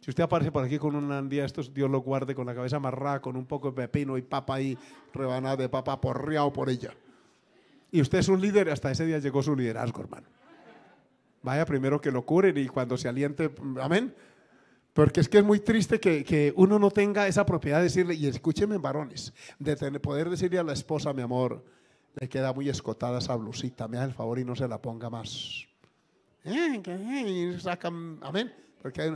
Si usted aparece por aquí con un día, estos Dios lo guarde con la cabeza amarrada, con un poco de pepino y papa ahí, rebanada de papa porreado por ella. Y usted es un líder, hasta ese día llegó su liderazgo, hermano. Vaya primero que lo curen y cuando se aliente, amén. Porque es que es muy triste que, uno no tenga esa propiedad de decirle, y escúcheme, varones, de poder decirle a la esposa, mi amor, le queda muy escotada esa blusita, me hace el favor y no se la ponga más. Eh, eh, y amén. Porque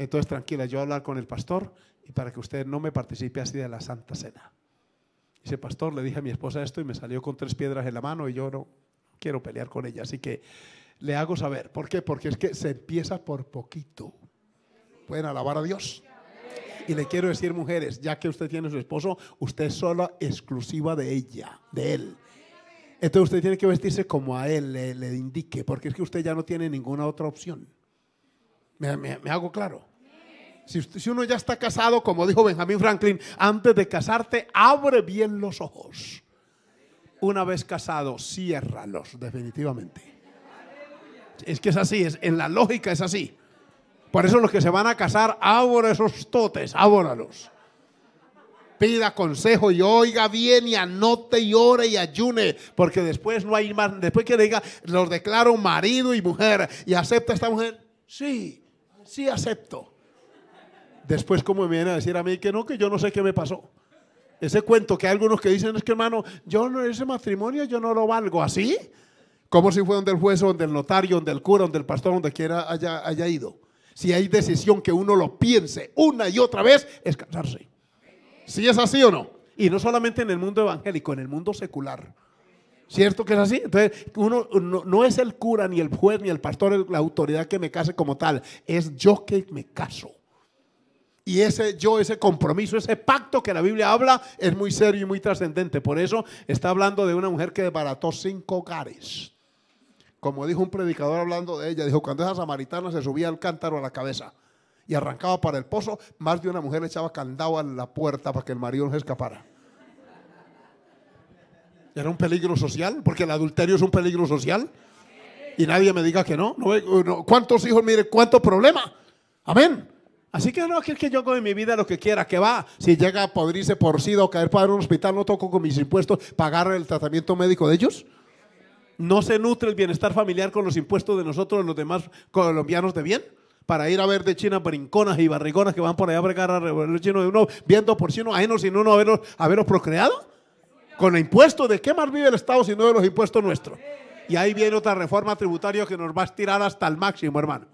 entonces, tranquila, yo voy a hablar con el pastor y para que usted no me participe así de la Santa Cena. Ese pastor, le dije a mi esposa esto y me salió con tres piedras en la mano y yo no quiero pelear con ella. Así que le hago saber. ¿Por qué? Porque es que se empieza por poquito. Pueden alabar a Dios. Y le quiero decir, mujeres, ya que usted tiene su esposo, usted es sola exclusiva de ella, de él. Entonces usted tiene que vestirse como a él le, indique, porque es que usted ya no tiene ninguna otra opción. me hago claro? Si, uno ya está casado, como dijo Benjamin Franklin, antes de casarte, abre bien los ojos. Una vez casado, ciérralos, definitivamente. Es que es así, es, en la lógica es así. Por eso los que se van a casar, abra esos totes, áboralos. Pida consejo y oiga bien y anote y ore y ayune, porque después no hay más, después que diga, los declaro marido y mujer y acepta esta mujer, sí, sí acepto. Después, como me vienen a decir a mí que no, que yo no sé qué me pasó. Ese cuento que hay algunos que dicen es que, hermano, yo no, ese matrimonio yo no lo valgo así. Como si fue donde el juez, donde el notario, donde el cura, donde el pastor, donde quiera haya, haya ido. Si hay decisión que uno lo piense una y otra vez, es casarse. Si es así o no. Y no solamente en el mundo evangélico, en el mundo secular. ¿Cierto que es así? Entonces, uno no, no, es el cura, ni el juez, ni el pastor, la autoridad que me case como tal. Es yo que me caso. Y ese yo, ese compromiso, ese pacto que la Biblia habla es muy serio y muy trascendente. Por eso está hablando de una mujer que desbarató cinco hogares. Como dijo un predicador hablando de ella, dijo, cuando esa samaritana se subía al cántaro a la cabeza y arrancaba para el pozo, más de una mujer le echaba candado a la puerta para que el marido no se escapara. Era un peligro social, porque el adulterio es un peligro social. Y nadie me diga que no. ¿Cuántos hijos, mire, ¿Cuántos problemas? Amén. Así que no es que yo hago en mi vida lo que quiera, que va. Si llega a podrirse por sí o caer para un hospital, no toco con mis impuestos pagar el tratamiento médico de ellos. No se nutre el bienestar familiar con los impuestos de nosotros, los demás colombianos de bien. Para ir a ver de China brinconas y barrigonas que van por allá a bregar a los chinos de uno, viendo por no ajenos no no, haberlos, haberos procreado. Con el impuesto, ¿de qué más vive el Estado si no de los impuestos nuestros? Y ahí viene otra reforma tributaria que nos va a estirar hasta el máximo, hermano.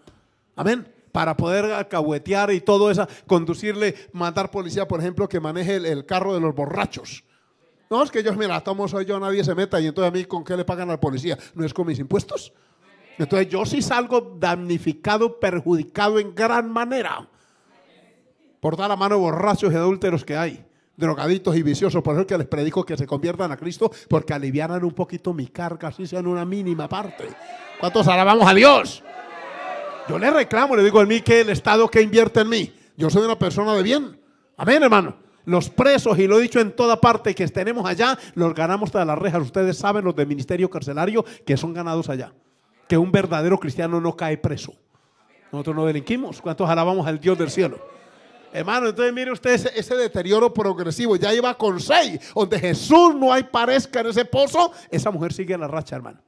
Amén para poder alcahuetear y todo eso, conducirle, matar policía, por ejemplo, que maneje el, carro de los borrachos. No, es que ellos, mira, las tomo, yo, nadie se meta y entonces a mí con qué le pagan al policía, no es con mis impuestos. Entonces yo sí salgo damnificado, perjudicado en gran manera por dar la mano borrachos y adúlteros que hay, drogaditos y viciosos. Por eso que les predico que se conviertan a Cristo porque alivianan un poquito mi carga, así sean una mínima parte. ¿Cuántos alabamos a Dios? Yo le reclamo, le digo a mí que el Estado que invierte en mí. Yo soy una persona de bien. Amén, hermano. Los presos, y lo he dicho en toda parte que tenemos allá, los ganamos tras las rejas. Ustedes saben, los del Ministerio Carcelario, que son ganados allá. Que un verdadero cristiano no cae preso. Nosotros no delinquimos. ¿Cuántos alabamos al Dios del cielo? Hermano, entonces mire usted ese, deterioro progresivo. Ya iba con seis. Donde Jesús no hay parezca en ese pozo, esa mujer sigue en la racha, hermano.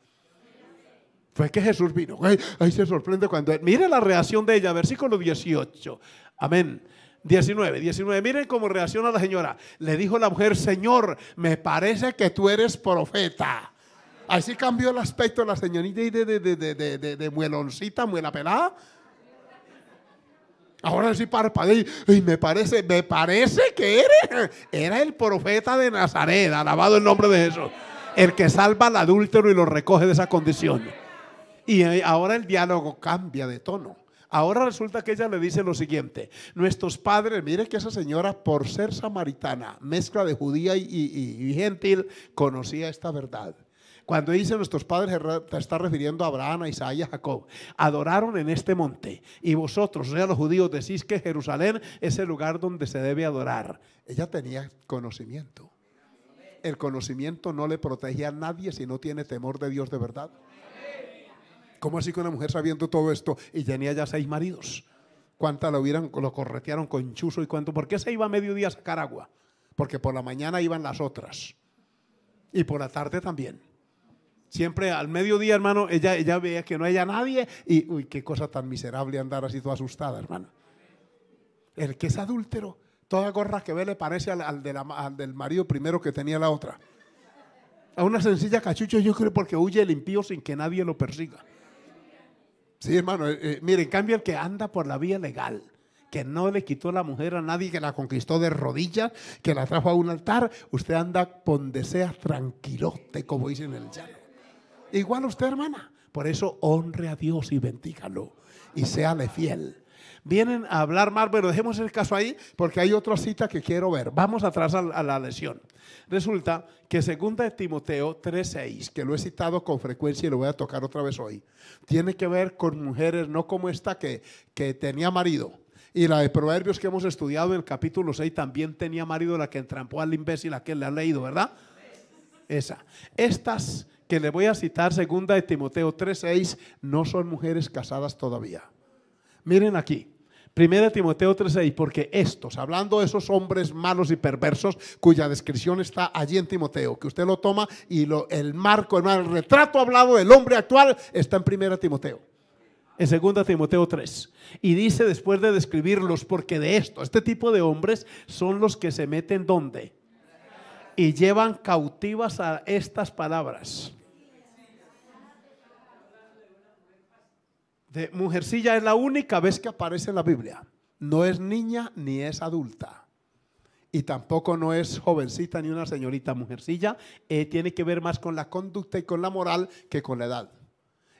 Fue que Jesús vino. ahí se sorprende cuando... Mire la reacción de ella, versículo 18. Amén. 19, 19. Miren cómo reacciona la señora. Le dijo la mujer, Señor, me parece que tú eres profeta. Así cambió el aspecto de la señorita y de, de, de, de, de mueloncita, muela pelada. Ahora sí parpadeé y me parece, me parece que eres, era el profeta de Nazaret, alabado el nombre de Jesús, el que salva al adúltero y lo recoge de esa condición. Y ahora el diálogo cambia de tono. Ahora resulta que ella le dice lo siguiente, nuestros padres, mire que esa señora por ser samaritana, mezcla de judía y, gentil, conocía esta verdad. Cuando dice nuestros padres, está refiriendo a Abraham, a Isaías, a Jacob. Adoraron en este monte. Y vosotros, o los judíos, decís que Jerusalén es el lugar donde se debe adorar. Ella tenía conocimiento. El conocimiento no le protege a nadie si no tiene temor de Dios de verdad. ¿Cómo así que una mujer sabiendo todo esto y tenía ya seis maridos? ¿Cuántas lo hubieran, lo corretearon con chuzo y cuánto? ¿Por qué se iba a mediodía a sacar agua? Porque por la mañana iban las otras. Y por la tarde también. Siempre al mediodía, hermano, ella, veía que no haya nadie y, uy, qué cosa tan miserable andar así toda asustada, hermano. El que es adúltero, toda gorra que ve le parece al, del marido primero que tenía la otra. A una sencilla cachucha yo creo porque huye el impío sin que nadie lo persiga. Sí, hermano, miren eh, eh, mire, en cambio el que anda por la vía legal, que no le quitó la mujer a nadie, que la conquistó de rodillas, que la trajo a un altar, usted anda donde sea tranquilote, como dicen en el llano. Igual usted, hermana. Por eso honre a Dios y bendígalo y séale fiel vienen a hablar más, pero dejemos el caso ahí porque hay otra cita que quiero ver. Vamos atrás a, la lesión. Resulta que segunda de Timoteo 3.6, que lo he citado con frecuencia y lo voy a tocar otra vez hoy, tiene que ver con mujeres no como esta que, que tenía marido, y la de Proverbios que hemos estudiado en el capítulo 6 también tenía marido la que entrampó al imbécil, la que le ha leído, ¿verdad? Esa. Estas que le voy a citar, segunda de Timoteo 3:6, no son mujeres casadas todavía. Miren aquí. Primera Timoteo y porque estos, hablando de esos hombres malos y perversos, cuya descripción está allí en Timoteo, que usted lo toma y el marco, el retrato hablado del hombre actual está en Primera Timoteo en 2 Timoteo 3. Y dice después de describirlos, porque de esto, este tipo de hombres son los que se meten donde y llevan cautivas a estas palabras mujercilla es la única vez que aparece en la Biblia. No es niña ni es adulta. Y tampoco no es jovencita ni una señorita mujercilla. Eh, tiene que ver más con la conducta y con la moral que con la edad.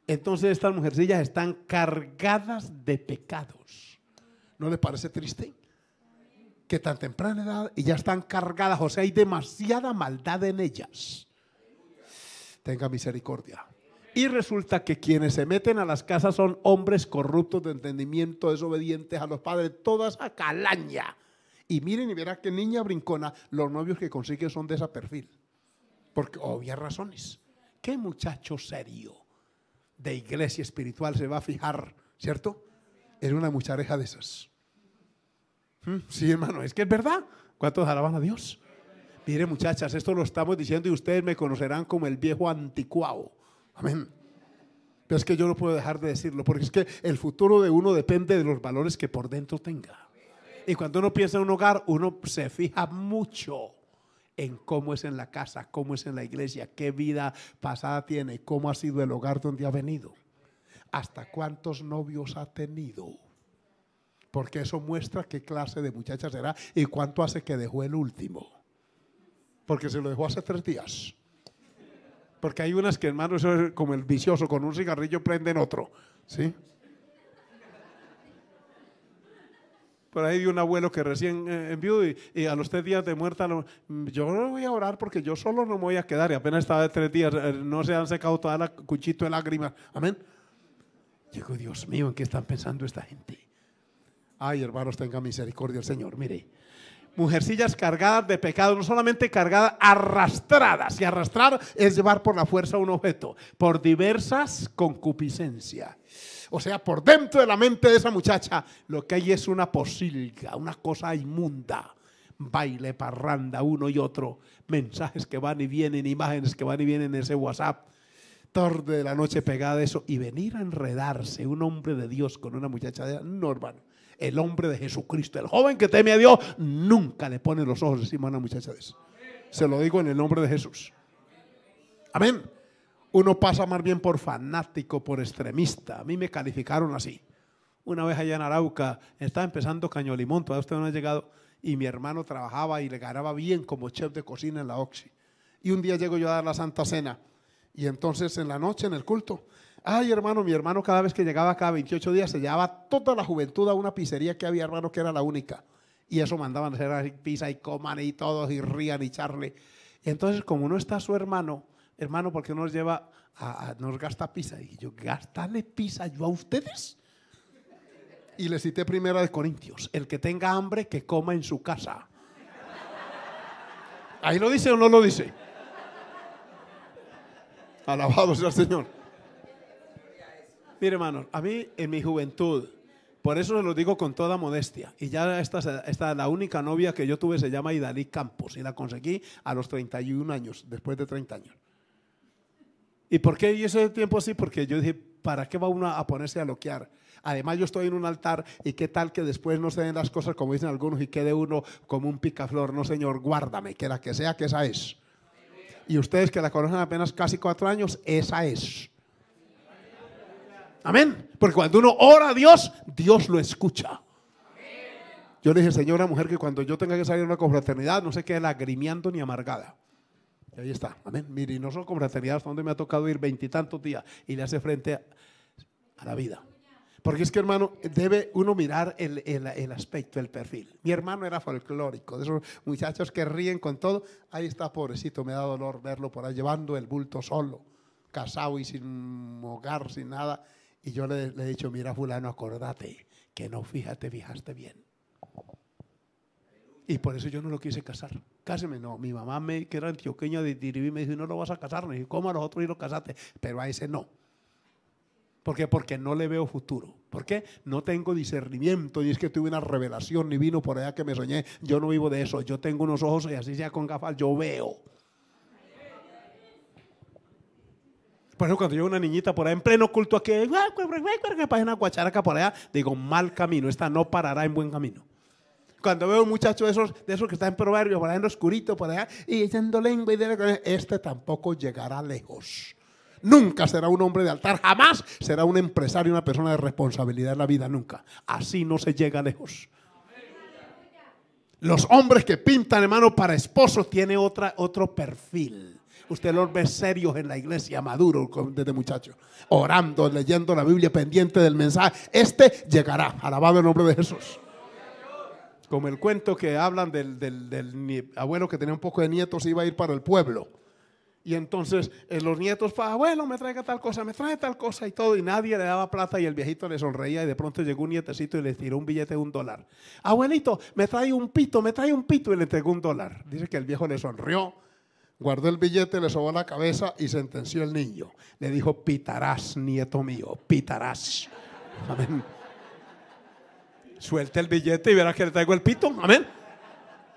Entonces estas mujercillas están cargadas de pecados. ¿No les parece triste? Que tan temprana edad y ya están cargadas. O sea, hay demasiada maldad en ellas. Tenga misericordia. Y resulta que quienes se meten a las casas son hombres corruptos de entendimiento, desobedientes a los padres, todas a calaña. Y miren y verán que niña brincona, los novios que consiguen son de ese perfil. Porque obvias razones. ¿Qué muchacho serio de iglesia espiritual se va a fijar, cierto? En una muchareja de esas. Mm, sí, hermano, es que es verdad. ¿Cuántos alaban a Dios? Mire, muchachas, esto lo estamos diciendo y ustedes me conocerán como el viejo anticuado. Amén. Pero es que yo no puedo dejar de decirlo, porque es que el futuro de uno depende de los valores que por dentro tenga. Y cuando uno piensa en un hogar, uno se fija mucho en cómo es en la casa, cómo es en la iglesia, qué vida pasada tiene, cómo ha sido el hogar donde ha venido, hasta cuántos novios ha tenido. Porque eso muestra qué clase de muchacha será y cuánto hace que dejó el último. Porque se lo dejó hace tres días. Porque hay unas que, hermano, eso es como el vicioso, con un cigarrillo prenden otro. ¿Sí? Por ahí vi un abuelo que recién eh, envió y, a los tres días de muerta, mm, yo no voy a orar porque yo solo no me voy a quedar. Y apenas estaba de tres días, eh, no se han secado toda la cuchito de lágrimas. Amén. Digo, Dios mío, ¿en qué están pensando esta gente? Ay, hermanos, tenga misericordia el Señor. Mire, mujercillas cargadas de pecado, no solamente cargadas, arrastradas. Y arrastrar es llevar por la fuerza un objeto, por diversas concupiscencias. O sea, por dentro de la mente de esa muchacha, lo que hay es una posilga, una cosa inmunda. Baile, parranda, uno y otro. Mensajes que van y vienen, imágenes que van y vienen en ese WhatsApp. Tarde de la noche pegada eso. Y venir a enredarse un hombre de Dios con una muchacha de... No, el hombre de Jesucristo. El joven que teme a Dios nunca le pone los ojos encima a una muchacha de eso. Se lo digo en el nombre de Jesús. Amén. Uno pasa más bien por fanático, por extremista. A mí me calificaron así. Una vez allá en Arauca, estaba empezando Cañolimón, todavía usted no ha llegado, y mi hermano trabajaba y le ganaba bien como chef de cocina en la Oxy. Y un día llego yo a dar la Santa Cena. Y entonces en la noche, en el culto, Ay, hermano, mi hermano cada vez que llegaba cada 28 días se llevaba toda la juventud a una pizzería que había, hermano, que era la única. Y eso mandaban a hacer pizza y coman y todos y rían y charle. Y entonces, como no está su hermano, hermano, porque qué nos lleva a, nos gasta pizza? Y yo, ¿gastarle pizza yo a ustedes? Y le cité primera de Corintios, el que tenga hambre, que coma en su casa. ¿Ahí lo dice o no lo dice? Alabado sea el Señor. Mire, hermanos, a mí en mi juventud, por eso se lo digo con toda modestia, y ya esta, esta la única novia que yo tuve se llama Idalí Campos, y la conseguí a los 31 años, después de 30 años. ¿Y por qué ese tiempo así? Porque yo dije, ¿para qué va uno a ponerse a loquear? Además, yo estoy en un altar y qué tal que después no se den las cosas como dicen algunos y quede uno como un picaflor. No, señor, guárdame, que la que sea, que esa es. Y ustedes que la conocen apenas casi cuatro años, esa es. Amén. Porque cuando uno ora a Dios, Dios lo escucha. Yo le dije, señora mujer, que cuando yo tenga que salir a una confraternidad, no se quede lagrimeando ni amargada. Y ahí está. Amén. Mire, y no son confraternidades donde me ha tocado ir veintitantos días y le hace frente a, la vida. Porque es que, hermano, debe uno mirar el, el aspecto, el perfil. Mi hermano era folclórico, de esos muchachos que ríen con todo. Ahí está, pobrecito, me da dolor verlo por ahí llevando el bulto solo, casado y sin hogar, sin nada. Y yo le, he dicho, mira fulano, acordate que no fíjate, fijaste bien. Y por eso yo no lo quise casar. Cáseme, no. Mi mamá, me, que era antioqueña de Tiribí, me dijo, no lo vas a casar. Me dijo, ¿cómo a los otros y lo casaste? Pero a ese no. ¿Por qué? Porque no le veo futuro. ¿Por qué? No tengo discernimiento, Y es que tuve una revelación, ni vino por allá que me soñé. Yo no vivo de eso. Yo tengo unos ojos y así sea con gafas, yo veo. Por eso cuando yo una niñita por ahí en pleno culto aquí, página guacharaca por allá, digo, mal camino, esta no parará en buen camino. Cuando veo un muchacho de esos, de esos que está en proverbio, por allá en lo oscurito, por allá, y echando lengua, y este tampoco llegará lejos. Nunca será un hombre de altar, jamás será un empresario, una persona de responsabilidad en la vida, nunca. Así no se llega lejos. Los hombres que pintan, hermano, para esposo tiene otra, otro perfil. Usted los ve serios en la iglesia, maduro desde muchachos, orando, leyendo la Biblia, pendiente del mensaje. Este llegará, alabado el nombre de Jesús. Como el cuento que hablan del, del, abuelo que tenía un poco de nietos y iba a ir para el pueblo. Y entonces eh, los nietos, abuelo, me traiga tal cosa, me trae tal cosa y todo. Y nadie le daba plaza y el viejito le sonreía y de pronto llegó un nietecito y le tiró un billete de un dólar. Abuelito, me trae un pito, me trae un pito y le entregó un dólar. Dice que el viejo le sonrió, Guardó el billete, le sobó la cabeza y sentenció el niño. Le dijo, pitarás, nieto mío, pitarás. Amén. Suelta el billete y verás que le traigo el pito. Amén.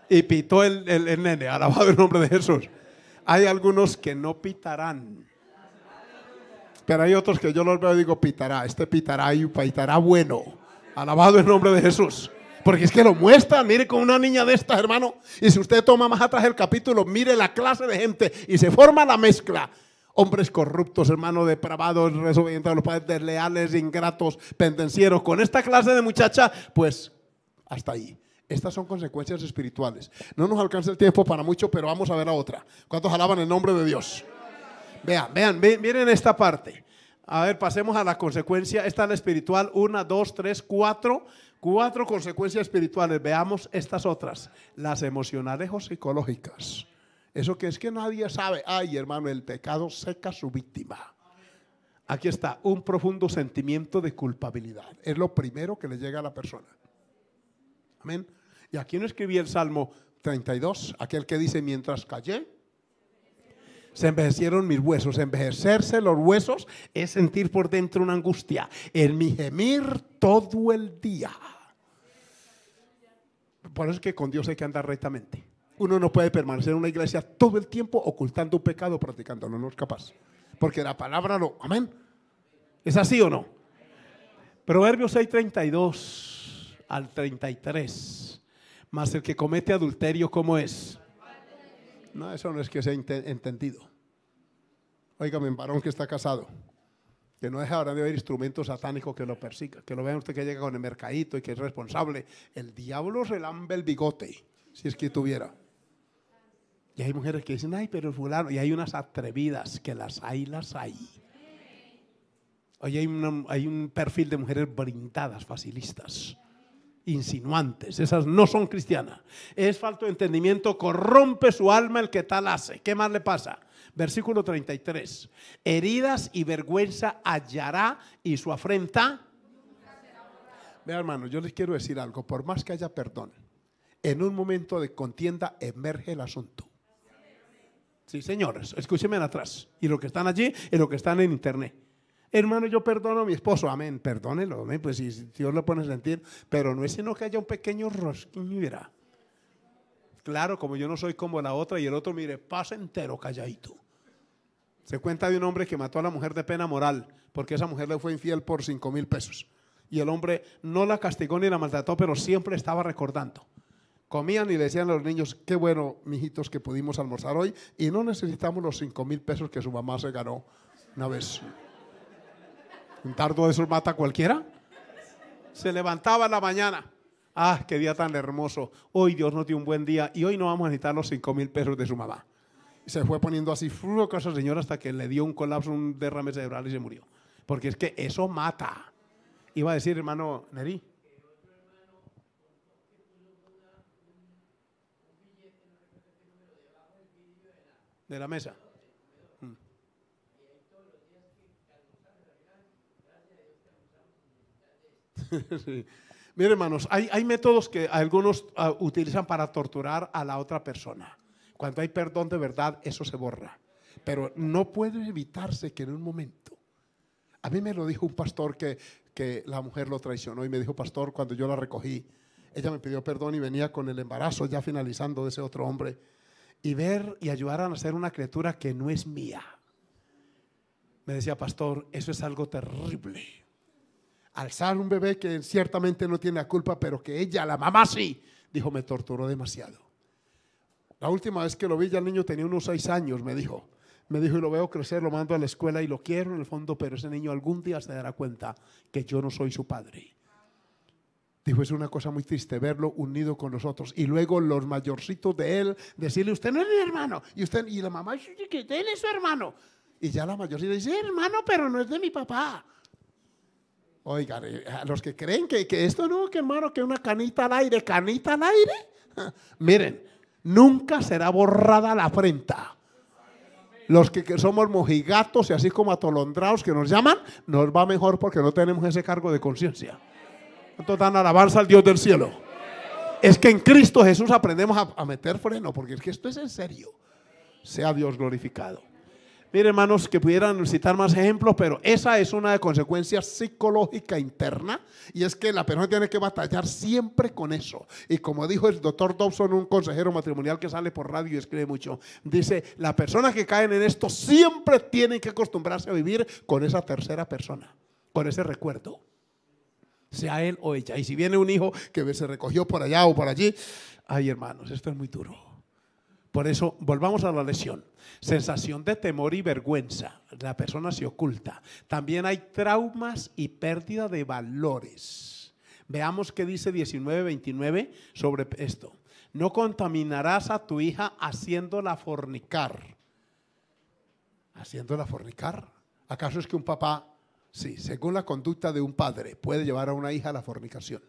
Y pitó el, el nene, alabado el nombre de Jesús. Hay algunos que no pitarán. Pero hay otros que yo los veo y digo, pitará, este pitará y pitará bueno. Alabado el nombre de Jesús. Porque es que lo muestran, mire con una niña de estas, hermano. Y si usted toma más atrás el capítulo, mire la clase de gente y se forma la mezcla. Hombres corruptos, hermanos depravados, desobedientes a los padres, desleales, ingratos, pendencieros. Con esta clase de muchacha, pues hasta ahí. Estas son consecuencias espirituales. No nos alcanza el tiempo para mucho, pero vamos a ver a otra. ¿Cuántos alaban el nombre de Dios? Vean, vean, miren esta parte. A ver, pasemos a la consecuencia. Esta es la espiritual. Una, dos, tres, cuatro. Cuatro consecuencias espirituales. Veamos estas otras. Las emocionales o psicológicas. Eso que es que nadie sabe. Ay, hermano, el pecado seca su víctima. Aquí está, un profundo sentimiento de culpabilidad. Es lo primero que le llega a la persona. Amén. Y aquí no escribí el Salmo 32, aquel que dice, mientras callé, se envejecieron mis huesos. Envejecerse los huesos es sentir por dentro una angustia. En mi gemir todo el día. Por eso es que con Dios hay que andar rectamente. Uno no puede permanecer en una iglesia todo el tiempo ocultando un pecado, practicándolo. No es capaz. Porque la palabra lo. Amén. ¿Es así o no? Proverbios 6:32 al 33. Mas el que comete adulterio, ¿cómo es? No, eso no es que sea entendido. Óigame, un varón que está casado, que no deja ahora de haber instrumentos satánicos que lo persiga, que lo vea usted que llega con el mercadito y que es responsable. El diablo relambe el bigote, si es que tuviera. Y hay mujeres que dicen, ay, pero fulano, y hay unas atrevidas que las hay, las hay. Hoy hay, hay un perfil de mujeres brindadas, facilistas insinuantes, esas no son cristianas. Es falto de entendimiento, corrompe su alma el que tal hace. ¿Qué más le pasa? Versículo 33. Heridas y vergüenza hallará y su afrenta. Vea hermano, yo les quiero decir algo, por más que haya perdón, en un momento de contienda emerge el asunto. Sí, señores, escúchenme atrás. Y lo que están allí y lo que están en internet hermano, yo perdono a mi esposo, amén, perdónelo, amén, pues si Dios lo pone a sentir, pero no es sino que haya un pequeño rosquillo, Claro, como yo no soy como la otra y el otro, mire, pasa entero calladito. Se cuenta de un hombre que mató a la mujer de pena moral, porque esa mujer le fue infiel por cinco mil pesos. Y el hombre no la castigó ni la maltrató, pero siempre estaba recordando. Comían y decían a los niños, qué bueno, mijitos, que pudimos almorzar hoy y no necesitamos los cinco mil pesos que su mamá se ganó una vez. Un tardo de esos mata a cualquiera. Se levantaba en la mañana. Ah, qué día tan hermoso. Hoy Dios nos dio un buen día y hoy no vamos a necesitar los cinco mil pesos de su mamá. Y se fue poniendo así fruto esa señora hasta que le dio un colapso, un derrame cerebral y se murió. Porque es que eso mata. Iba a decir, hermano Neri. De la mesa. sí. hermanos, hay, métodos que algunos ah, utilizan para torturar a la otra persona. Cuando hay perdón de verdad, eso se borra. Pero no puede evitarse que en un momento. A mí me lo dijo un pastor que, que la mujer lo traicionó y me dijo, pastor, cuando yo la recogí, ella me pidió perdón y venía con el embarazo ya finalizando de ese otro hombre. Y ver y ayudar a nacer una criatura que no es mía. Me decía, pastor, eso es algo terrible alzar un bebé que ciertamente no tiene la culpa, pero que ella, la mamá, sí, dijo, me torturó demasiado. La última vez que lo vi, ya el niño tenía unos seis años, me dijo. Me dijo, y lo veo crecer, lo mando a la escuela y lo quiero en el fondo, pero ese niño algún día se dará cuenta que yo no soy su padre. Dijo, es una cosa muy triste verlo unido con nosotros Y luego los mayorcitos de él decirle, usted no es mi hermano. Y, usted, y la mamá, que él es su hermano. Y ya la mayorcita dice, hermano, pero no es de mi papá. Oigan, eh, los que creen que, que esto no, que hermano, que una canita al aire, canita al aire. Miren, nunca será borrada la afrenta. Los que, somos mojigatos y así como atolondrados que nos llaman, nos va mejor porque no tenemos ese cargo de conciencia. Entonces dan alabanza al Dios del cielo? Es que en Cristo Jesús aprendemos a, a meter freno, porque es que esto es en serio. Sea Dios glorificado. Mire, hermanos, que pudieran citar más ejemplos, pero esa es una de consecuencia psicológica interna y es que la persona tiene que batallar siempre con eso. Y como dijo el doctor Dobson, un consejero matrimonial que sale por radio y escribe mucho, dice, la persona que caen en esto siempre tienen que acostumbrarse a vivir con esa tercera persona, con ese recuerdo, sea él o ella. Y si viene un hijo que se recogió por allá o por allí, ay hermanos, esto es muy duro. Por eso, volvamos a la lesión. Sensación de temor y vergüenza. La persona se oculta. También hay traumas y pérdida de valores. Veamos qué dice 19.29 sobre esto. No contaminarás a tu hija haciéndola fornicar. ¿Haciéndola fornicar? ¿Acaso es que un papá, sí, según la conducta de un padre, puede llevar a una hija a la fornicación?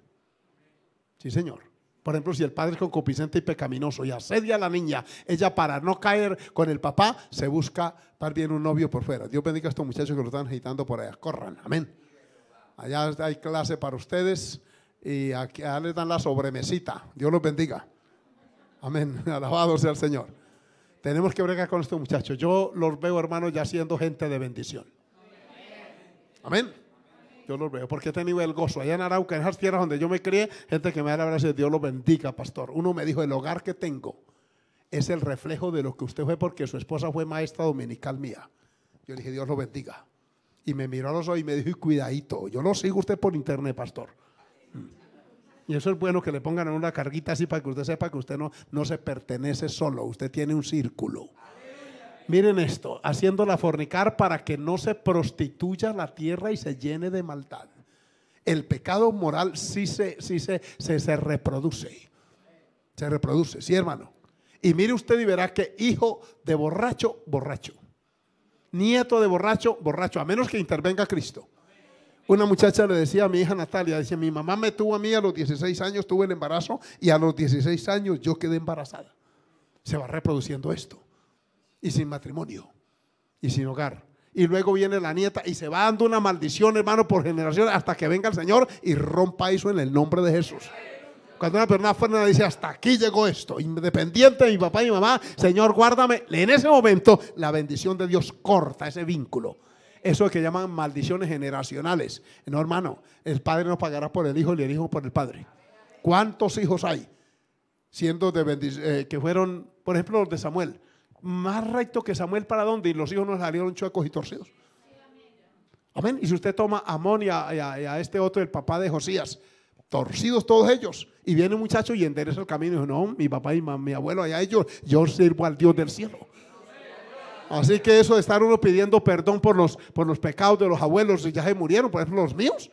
Sí, señor. Por ejemplo, si el padre es concupiscente y pecaminoso y asedia a la niña, ella para no caer con el papá se busca también bien un novio por fuera. Dios bendiga a estos muchachos que lo están agitando por allá. Corran, amén. Allá hay clase para ustedes y aquí allá les dan la sobremesita. Dios los bendiga. Amén. Alabado sea el Señor. Tenemos que bregar con estos muchachos. Yo los veo, hermanos, ya siendo gente de bendición. Amén yo los veo, Porque he tenido el gozo allá en Arauca, en esas tierras donde yo me crié, gente que me da la gracia, Dios los bendiga, pastor. Uno me dijo, el hogar que tengo es el reflejo de lo que usted fue porque su esposa fue maestra dominical mía. Yo le dije, Dios lo bendiga. Y me miró a los ojos y me dijo, y cuidadito, yo lo sigo usted por internet, pastor. Mm. Y eso es bueno que le pongan en una carguita así para que usted sepa que usted no, no se pertenece solo, usted tiene un círculo. Miren esto, haciéndola fornicar para que no se prostituya la tierra y se llene de maldad. El pecado moral sí se, sí se, se, se reproduce. Se reproduce, sí hermano. Y mire usted y verá que hijo de borracho, borracho. Nieto de borracho, borracho, a menos que intervenga Cristo. Una muchacha le decía a mi hija Natalia, dice, mi mamá me tuvo a mí a los 16 años, tuve el embarazo y a los 16 años yo quedé embarazada. Se va reproduciendo esto y sin matrimonio y sin hogar. Y luego viene la nieta y se va dando una maldición, hermano, por generación hasta que venga el Señor y rompa eso en el nombre de Jesús. Cuando una persona fuera dice, hasta aquí llegó esto, independiente de mi papá y mi mamá, Señor, guárdame. En ese momento, la bendición de Dios corta ese vínculo. Eso es que llaman maldiciones generacionales. No, hermano, el padre no pagará por el hijo y el hijo por el padre. ¿Cuántos hijos hay? Siendo de eh, que fueron, por ejemplo, los de Samuel más recto que Samuel para dónde y los hijos no salieron chuecos y torcidos. Amén. Y si usted toma a Amón y a, este otro, el papá de Josías, torcidos todos ellos, y viene un muchacho y endereza el camino y dice, no, mi papá y mi, abuelo, allá ellos, yo sirvo al Dios del cielo. Así que eso de estar uno pidiendo perdón por los, por los pecados de los abuelos, ya se murieron, por ejemplo, los míos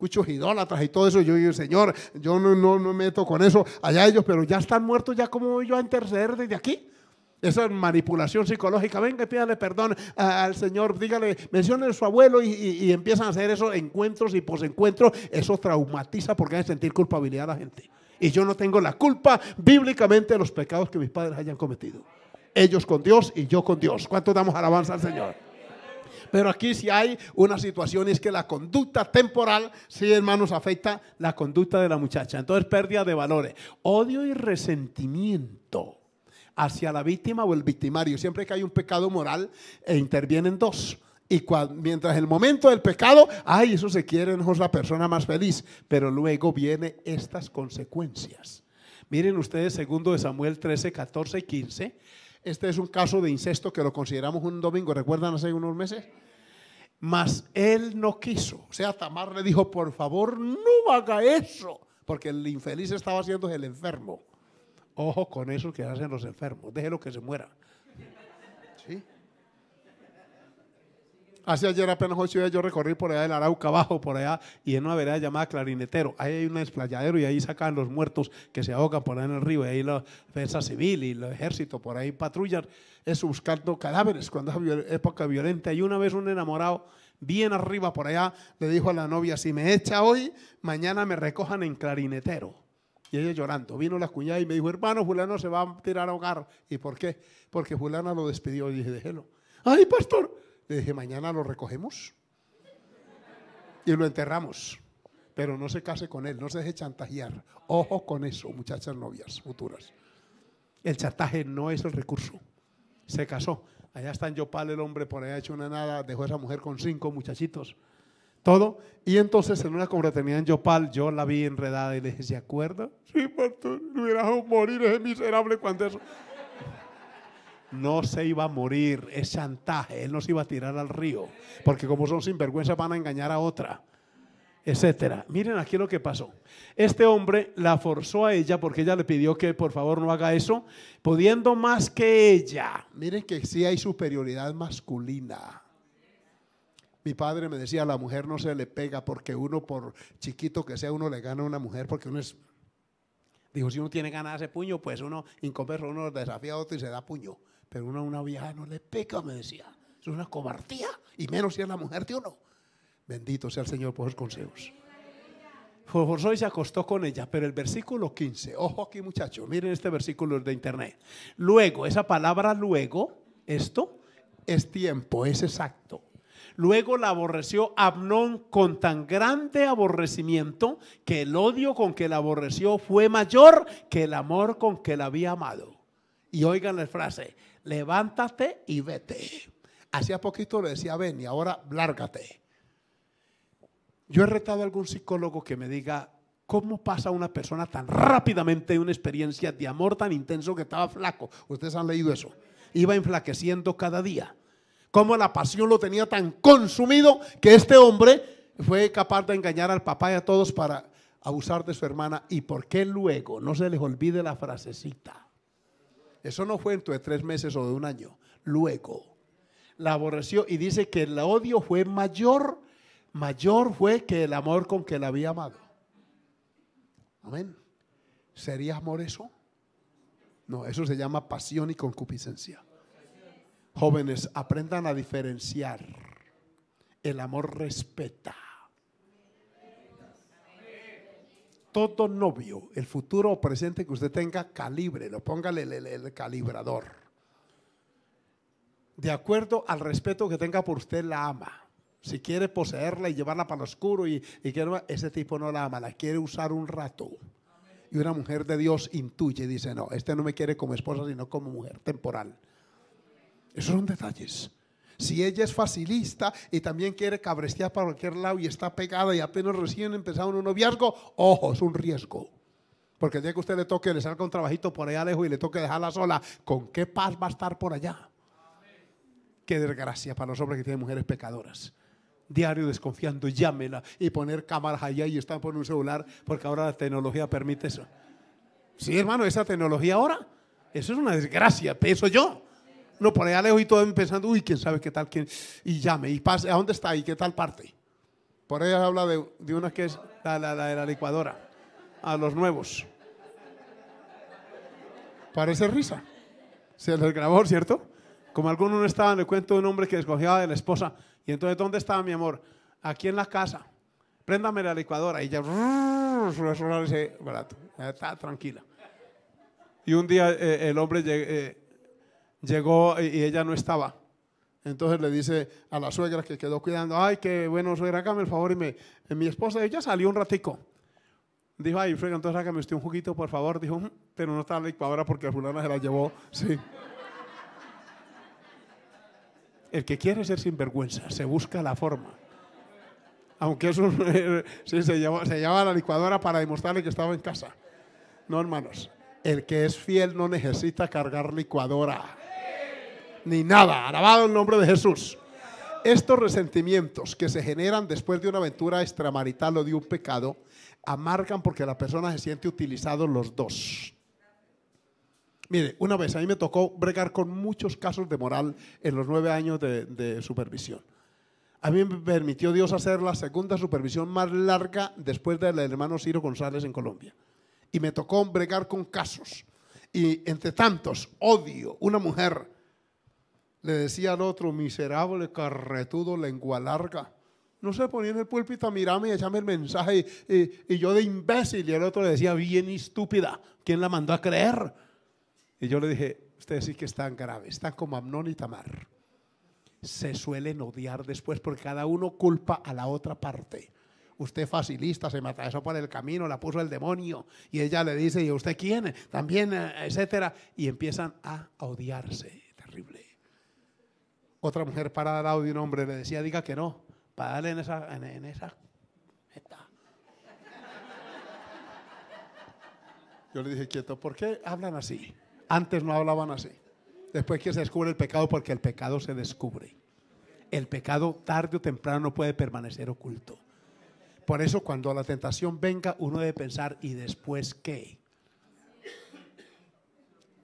muchos idólatras y todo eso. Yo digo, Señor, yo no, no, meto con eso allá ellos, pero ya están muertos, ya como voy yo a interceder desde aquí. Esa manipulación psicológica, venga pídale perdón al Señor, dígale, mencione a su abuelo y, empiezan a hacer esos encuentros y posencuentros, eso traumatiza porque hay que sentir culpabilidad a la gente. Y yo no tengo la culpa bíblicamente de los pecados que mis padres hayan cometido. Ellos con Dios y yo con Dios. ¿Cuánto damos alabanza al Señor? Pero aquí si hay una situación es que la conducta temporal, sí hermanos, afecta la conducta de la muchacha. Entonces pérdida de valores, odio y resentimiento hacia la víctima o el victimario. Siempre que hay un pecado moral, eh, intervienen dos. Y mientras el momento del pecado, ay, eso se quiere, no es la persona más feliz. Pero luego vienen estas consecuencias. Miren ustedes, segundo de Samuel 13, 14 y 15. Este es un caso de incesto que lo consideramos un domingo, ¿recuerdan hace unos meses? Mas él no quiso. O sea, Tamar le dijo, por favor, no haga eso. Porque el infeliz estaba haciendo el enfermo. Ojo con eso que hacen los enfermos, déjelo que se muera. ¿Sí? Hace ayer apenas ocho días yo recorrí por allá del Arauca abajo, por allá, y en una vereda llamada Clarinetero. Ahí hay un desplayadero y ahí sacan los muertos que se ahogan por allá en el río. Y ahí la defensa civil y el ejército por ahí patrullan, es buscando cadáveres cuando es época violenta. Y una vez un enamorado, bien arriba por allá, le dijo a la novia, si me echa hoy, mañana me recojan en Clarinetero. Y ella llorando. Vino la cuñada y me dijo, hermano, fulano se va a tirar a hogar. ¿Y por qué? Porque Juliana lo despidió. Y dije, déjelo. Ay, pastor. Le dije, mañana lo recogemos y lo enterramos. Pero no se case con él, no se deje chantajear. Ojo con eso, muchachas novias futuras. El chantaje no es el recurso. Se casó. Allá está en Yopal el hombre, por allá hecho una nada, dejó a esa mujer con cinco muchachitos todo. Y entonces en una confraternidad en Yopal yo la vi enredada y le dije, ¿se acuerda? Sí, pastor, me hubieras morido morir ese miserable cuando eso. No se iba a morir, es chantaje, él no se iba a tirar al río, porque como son sinvergüenza van a engañar a otra, etcétera. Miren aquí lo que pasó. Este hombre la forzó a ella porque ella le pidió que por favor no haga eso, pudiendo más que ella. Miren que sí hay superioridad masculina. Mi padre me decía, la mujer no se le pega porque uno, por chiquito que sea, uno le gana a una mujer porque uno es... Dijo, si uno tiene ganas de puño, pues uno incombe uno desafía a otro y se da puño. Pero uno a una vieja no le pega, me decía. Es una cobardía, y menos si es la mujer de uno. Bendito sea el Señor por los consejos. y se acostó con ella, pero el versículo 15, ojo aquí muchachos, miren este versículo de internet. Luego, esa palabra luego, esto es tiempo, es exacto. Luego la aborreció Abnón con tan grande aborrecimiento que el odio con que la aborreció fue mayor que el amor con que la había amado. Y oigan la frase, levántate y vete. Hacía poquito le decía, ven y ahora lárgate. Yo he retado a algún psicólogo que me diga, ¿Cómo pasa una persona tan rápidamente una experiencia de amor tan intenso que estaba flaco? Ustedes han leído eso. Iba enflaqueciendo cada día. Cómo la pasión lo tenía tan consumido que este hombre fue capaz de engañar al papá y a todos para abusar de su hermana. ¿Y por qué luego? No se les olvide la frasecita. Eso no fue dentro tres meses o de un año. Luego. La aborreció y dice que el odio fue mayor, mayor fue que el amor con que la había amado. Amén. ¿Sería amor eso? No, eso se llama pasión y concupiscencia. Jóvenes, aprendan a diferenciar. El amor respeta. Todo novio, el futuro o presente que usted tenga, calibre, lo póngale el, calibrador. De acuerdo al respeto que tenga por usted, la ama. Si quiere poseerla y llevarla para lo oscuro y, y que ese tipo no la ama, la quiere usar un rato. Y una mujer de Dios intuye, dice, no, este no me quiere como esposa, sino como mujer temporal. Esos son detalles. Si ella es facilista y también quiere cabrestear para cualquier lado y está pegada y apenas recién empezaron un noviazgo, ojo, es un riesgo. Porque el día que usted le toque, le salga un trabajito por allá lejos y le toque dejarla sola, ¿con qué paz va a estar por allá? Qué desgracia para los hombres que tienen mujeres pecadoras. Diario desconfiando, llámela y poner cámaras allá y están por un celular, porque ahora la tecnología permite eso. Sí, hermano, esa tecnología ahora, eso es una desgracia, peso yo. No, por allá lejos y todo pensando, uy, quién sabe qué tal, quién. Y llame, y pase, ¿a dónde está? ¿Y qué tal parte? Por ella habla de, una que es la, de la licuadora, a los nuevos. Parece risa. Se les grabó, ¿cierto? Como alguno no estaban, le cuento de un hombre que desconfiaba de la esposa. Y entonces, ¿dónde estaba mi amor? Aquí en la casa. Préndame la licuadora. Y ya, está tranquila. Y un día eh, el hombre llega, eh, llegó y ella no estaba. Entonces le dice a la suegra que quedó cuidando, ay, qué bueno, suegra, hágame el favor. Y me, eh, mi esposa, ella salió un ratico. Dijo, ay, suegra, entonces hágame usted un juguito, por favor. Dijo, mm, pero no está la licuadora porque fulana se la llevó. Sí. El que quiere ser sinvergüenza se busca la forma. Aunque es sí, se llama se la licuadora para demostrarle que estaba en casa. No, hermanos. El que es fiel no necesita cargar licuadora ni nada. Alabado el nombre de Jesús. Estos resentimientos que se generan después de una aventura extramarital o de un pecado, amargan porque la persona se siente utilizado los dos. Mire, una vez a mí me tocó bregar con muchos casos de moral en los nueve años de, supervisión. A mí me permitió Dios hacer la segunda supervisión más larga después del hermano Ciro González en Colombia. Y me tocó bregar con casos. Y entre tantos, odio, una mujer le decía al otro, miserable, carretudo, lengua larga. No se ponía en el púlpito a mirarme y echarme el mensaje. Y, yo de imbécil. Y el otro le decía, bien estúpida. ¿Quién la mandó a creer? Y yo le dije, ustedes sí que están graves. Están como Amnón y Tamar. Se suelen odiar después porque cada uno culpa a la otra parte. Usted facilista, se mata eso por el camino, la puso el demonio. Y ella le dice, ¿y usted quién? También, eh, etcétera. Y empiezan a odiarse otra mujer parada al lado de un hombre le decía, diga que no, para darle en esa, en, esa. Esta. Yo le dije, quieto, ¿por qué hablan así? Antes no hablaban así. Después que se descubre el pecado, porque el pecado se descubre. El pecado tarde o temprano no puede permanecer oculto. Por eso cuando la tentación venga, uno debe pensar, ¿y después qué?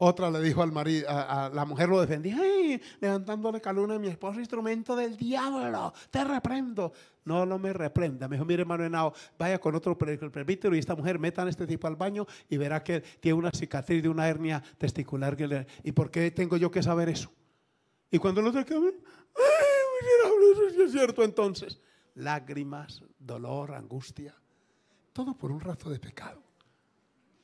Otra le dijo al marido, a, la mujer lo defendía, ¡ay! levantándole caluna a mi esposo, instrumento del diablo, te reprendo. No, no me reprenda. Me dijo, mire, hermano Henao, vaya con otro presbítero y esta mujer metan a este tipo al baño y verá que tiene una cicatriz de una hernia testicular. ¿Y por qué tengo yo que saber eso? Y cuando el otro cambia, ¡ay, miserable! es cierto entonces. Lágrimas, dolor, angustia. Todo por un rato de pecado.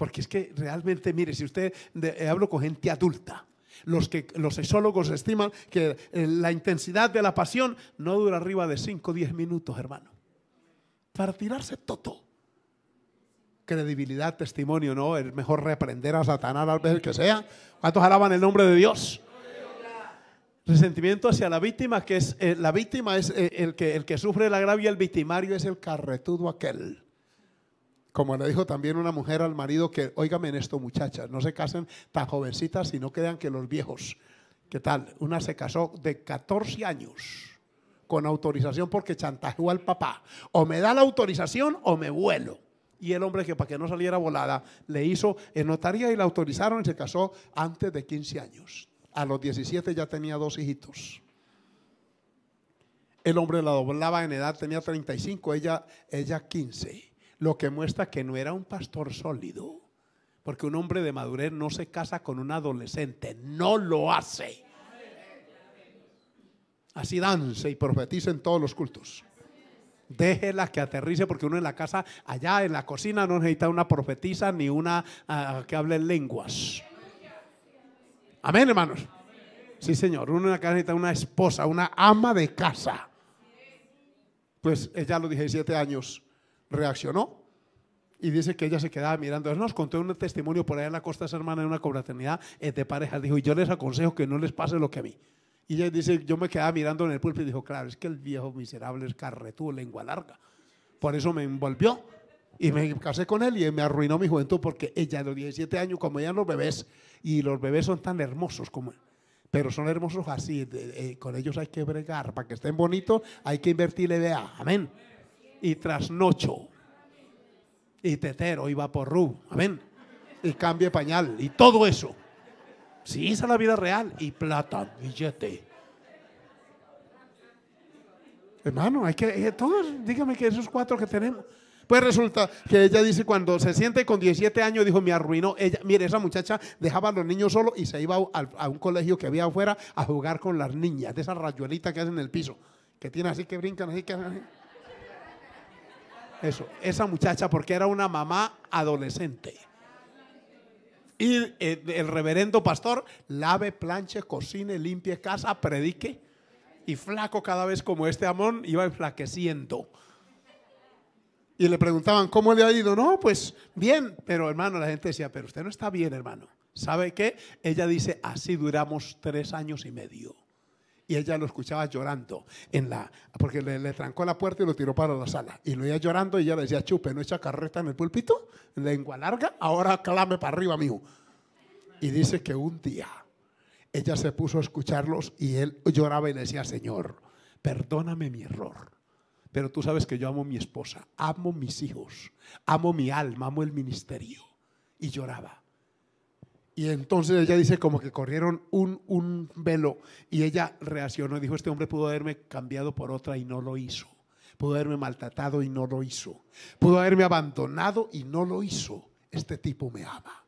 Porque es que realmente, mire, si usted eh, hablo con gente adulta, los, que, los sexólogos estiman que eh, la intensidad de la pasión no dura arriba de 5 o 10 minutos, hermano. Para tirarse todo. Credibilidad, testimonio, no, es mejor reprender a Satanás al vez que sea. ¿Cuántos alaban el nombre de Dios? Resentimiento hacia la víctima, que es eh, la víctima es el, que, el que sufre la agravio, el victimario es el carretudo aquel como le dijo también una mujer al marido que, óigame en esto muchachas, no se casen tan jovencitas y no crean que los viejos. ¿Qué tal? Una se casó de 14 años con autorización porque chantajeó al papá. O me da la autorización o me vuelo. Y el hombre que para que no saliera volada le hizo en notaría y la autorizaron y se casó antes de 15 años. A los 17 ya tenía dos hijitos. El hombre la doblaba en edad, tenía 35, ella, ella 15 lo que muestra que no era un pastor sólido, porque un hombre de madurez no se casa con un adolescente, no lo hace. Así danse y en todos los cultos. Déjela que aterrice porque uno en la casa, allá en la cocina, no necesita una profetisa ni una ah, que hable lenguas. Amén, hermanos. Sí, señor. Uno en la casa necesita una esposa, una ama de casa. Pues ella lo dije Siete años reaccionó y dice que ella se quedaba mirando. Él nos contó un testimonio por allá en la Costa de Hermana en una cobraternidad eh, de parejas. Dijo, y yo les aconsejo que no les pase lo que a mí. Y ella dice, yo me quedaba mirando en el pulpo y dijo, claro, es que el viejo miserable es carretudo, lengua larga. Por eso me envolvió y me casé con él y me arruinó mi juventud porque ella a los 17 años, como ella los bebés, y los bebés son tan hermosos como él pero son hermosos así. Eh, con ellos hay que bregar. Para que estén bonitos hay que invertirle, vea. Amén y trasnocho. Y tetero y vaporru. Amén. Y cambie pañal y todo eso. Sí, esa es la vida real. Y plata, billete. Hermano, hay que, eh, todos, dígame que esos cuatro que tenemos. Pues resulta que ella dice, cuando se siente con 17 años, dijo, me arruinó. Ella, mire, esa muchacha dejaba a los niños solos y se iba a, un colegio que había afuera a jugar con las niñas, de esas rayuelitas que hacen en el piso, que tiene así que brincan, así que eso, esa muchacha porque era una mamá adolescente. Y eh, el, reverendo pastor lave, planche, cocine, limpie casa, predique. Y flaco cada vez como este amón iba enflaqueciendo. Y le preguntaban, ¿cómo le ha ido? No, pues bien. Pero hermano, la gente decía, pero usted no está bien, hermano. ¿Sabe qué? Ella dice, así duramos tres años y medio y ella lo escuchaba llorando en la, porque le, trancó la puerta y lo tiró para la sala. Y lo iba llorando y ella le decía, chupe, no echa carreta en el púlpito, lengua larga, ahora clame para arriba, amigo. Y dice que un día ella se puso a escucharlos y él lloraba y le decía, Señor, perdóname mi error. Pero tú sabes que yo amo a mi esposa, amo mis hijos, amo mi alma, amo el ministerio. Y lloraba. Y entonces ella dice como que corrieron un, velo y ella reaccionó y dijo, este hombre pudo haberme cambiado por otra y no lo hizo. Pudo haberme maltratado y no lo hizo. Pudo haberme abandonado y no lo hizo. Este tipo me ama.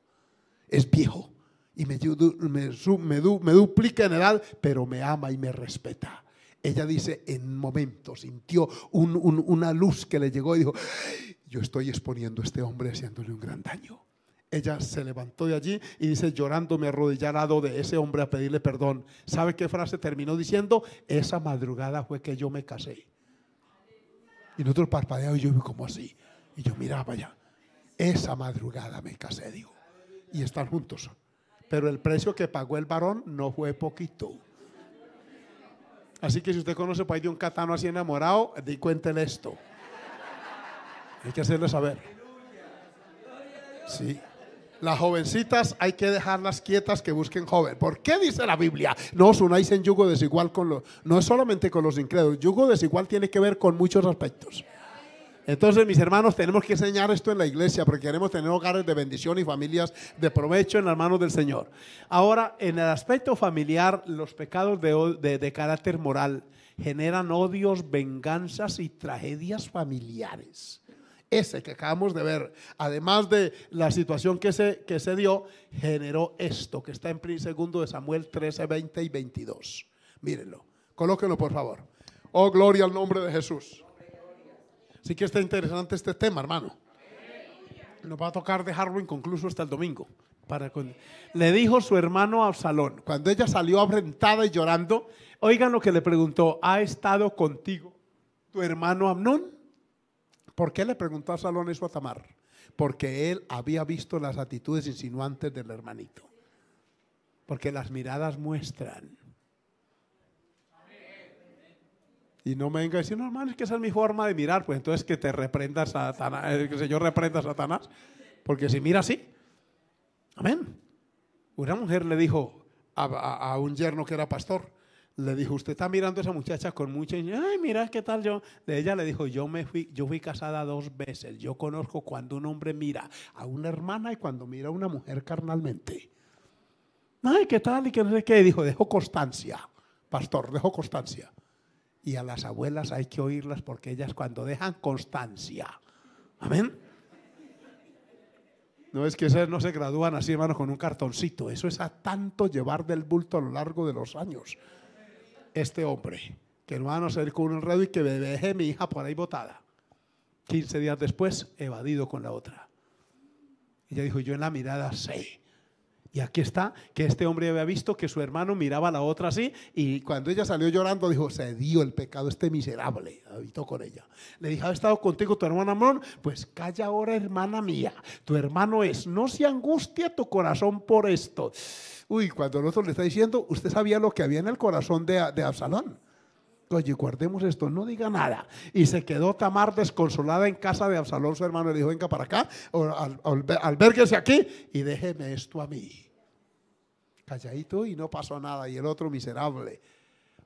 Es viejo y me, duplica en edad, pero me ama y me respeta. Ella dice, en momento sintió una luz que le llegó y dijo, yo estoy exponiendo a este hombre haciéndole un gran daño. Ella se levantó de allí y dice, llorando me arrodillé al lado de ese hombre a pedirle perdón. ¿Sabe qué frase terminó diciendo? Esa madrugada fue que yo me casé. Y nosotros parpadeamos y yo como así. Y yo miraba allá. Esa madrugada me casé, digo. Y están juntos. Pero el precio que pagó el varón no fue poquito. Así que si usted conoce por ahí de un catano así enamorado, di cuéntele esto. Hay que hacerle saber. Sí. Las jovencitas hay que dejarlas quietas que busquen joven. ¿Por qué dice la Biblia? No os unáis en yugo desigual con los... No es solamente con los incrédulos. Yugo desigual tiene que ver con muchos aspectos. Entonces, mis hermanos, tenemos que enseñar esto en la iglesia porque queremos tener hogares de bendición y familias de provecho en las manos del Señor. Ahora, en el aspecto familiar, los pecados de, de, de carácter moral generan odios, venganzas y tragedias familiares ese que acabamos de ver, además de la situación que se, que se dio, generó esto que está en 2 de Samuel 13, 20 y 22. Mírenlo, colóquenlo por favor. Oh, gloria al nombre de Jesús. Sí que está interesante este tema, hermano. Nos va a tocar dejarlo inconcluso hasta el domingo. Para Le dijo su hermano Absalón, cuando ella salió abrentada y llorando, oigan lo que le preguntó, ¿ha estado contigo tu hermano Amnón? ¿Por qué le preguntó a Salón eso a Tamar? Porque él había visto las actitudes insinuantes del hermanito. Porque las miradas muestran. Y no me venga a decir, no, hermano, es que esa es mi forma de mirar. Pues entonces que te reprenda Satanás, eh, que el Señor reprenda a Satanás. Porque si mira así, amén. Una mujer le dijo a, a un yerno que era pastor, le dijo, usted está mirando a esa muchacha con mucha... ay, mira qué tal yo. De ella le dijo, yo me fui, yo fui casada dos veces. Yo conozco cuando un hombre mira a una hermana y cuando mira a una mujer carnalmente. Ay, qué tal y qué no sé qué. Dijo, dejo constancia, pastor, dejo constancia. Y a las abuelas hay que oírlas porque ellas cuando dejan constancia. Amén. No es que esas no se gradúan así, hermano, con un cartoncito. Eso es a tanto llevar del bulto a lo largo de los años este hombre, que no van a ser con un enredo y que me deje mi hija por ahí botada. 15 días después, evadido con la otra. Ella dijo, yo en la mirada sé. Y aquí está, que este hombre había visto que su hermano miraba a la otra así y cuando ella salió llorando dijo, se dio el pecado este miserable, habitó con ella. Le dijo, ¿ha estado contigo tu hermano Amón? Pues calla ahora, hermana mía, tu hermano es, no se angustia tu corazón por esto. Uy, cuando el otro le está diciendo, usted sabía lo que había en el corazón de, Absalón. Oye, guardemos esto, no diga nada. Y se quedó Tamar desconsolada en casa de Absalón, su hermano, le dijo, venga para acá, al, aquí y déjeme esto a mí. Calladito y no pasó nada. Y el otro miserable,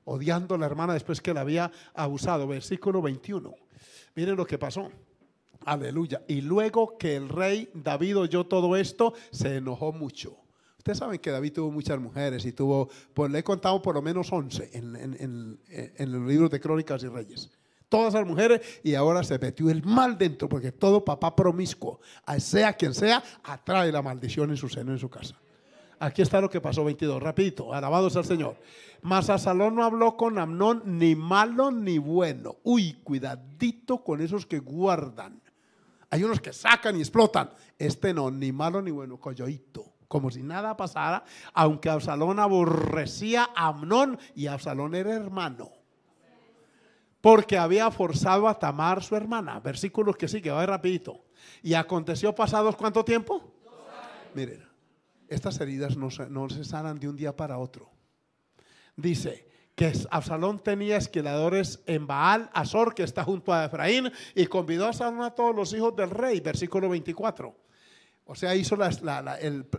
odiando a la hermana después que la había abusado. Versículo 21. Miren lo que pasó. Aleluya. Y luego que el rey David oyó todo esto, se enojó mucho. Ustedes saben que David tuvo muchas mujeres y tuvo, pues le he contado por lo menos 11 en, los libros de Crónicas y Reyes. Todas las mujeres y ahora se metió el mal dentro porque todo papá promiscuo, sea quien sea, atrae la maldición en su seno, en su casa. Aquí está lo que pasó 22, rapidito, alabado al Señor. Mas Salón no habló con Amnón ni malo ni bueno. Uy, cuidadito con esos que guardan. Hay unos que sacan y explotan. Este no, ni malo ni bueno, coyoito como si nada pasara, aunque Absalón aborrecía a Amnón y Absalón era hermano. Porque había forzado a Tamar su hermana. Versículos que sí, que va rapidito. Y aconteció pasados cuánto tiempo? Miren, estas heridas no se, no sanan de un día para otro. Dice, que Absalón tenía esquiladores en Baal, Azor, que está junto a Efraín, y convidó a Absalón a todos los hijos del rey, versículo 24. O sea, hizo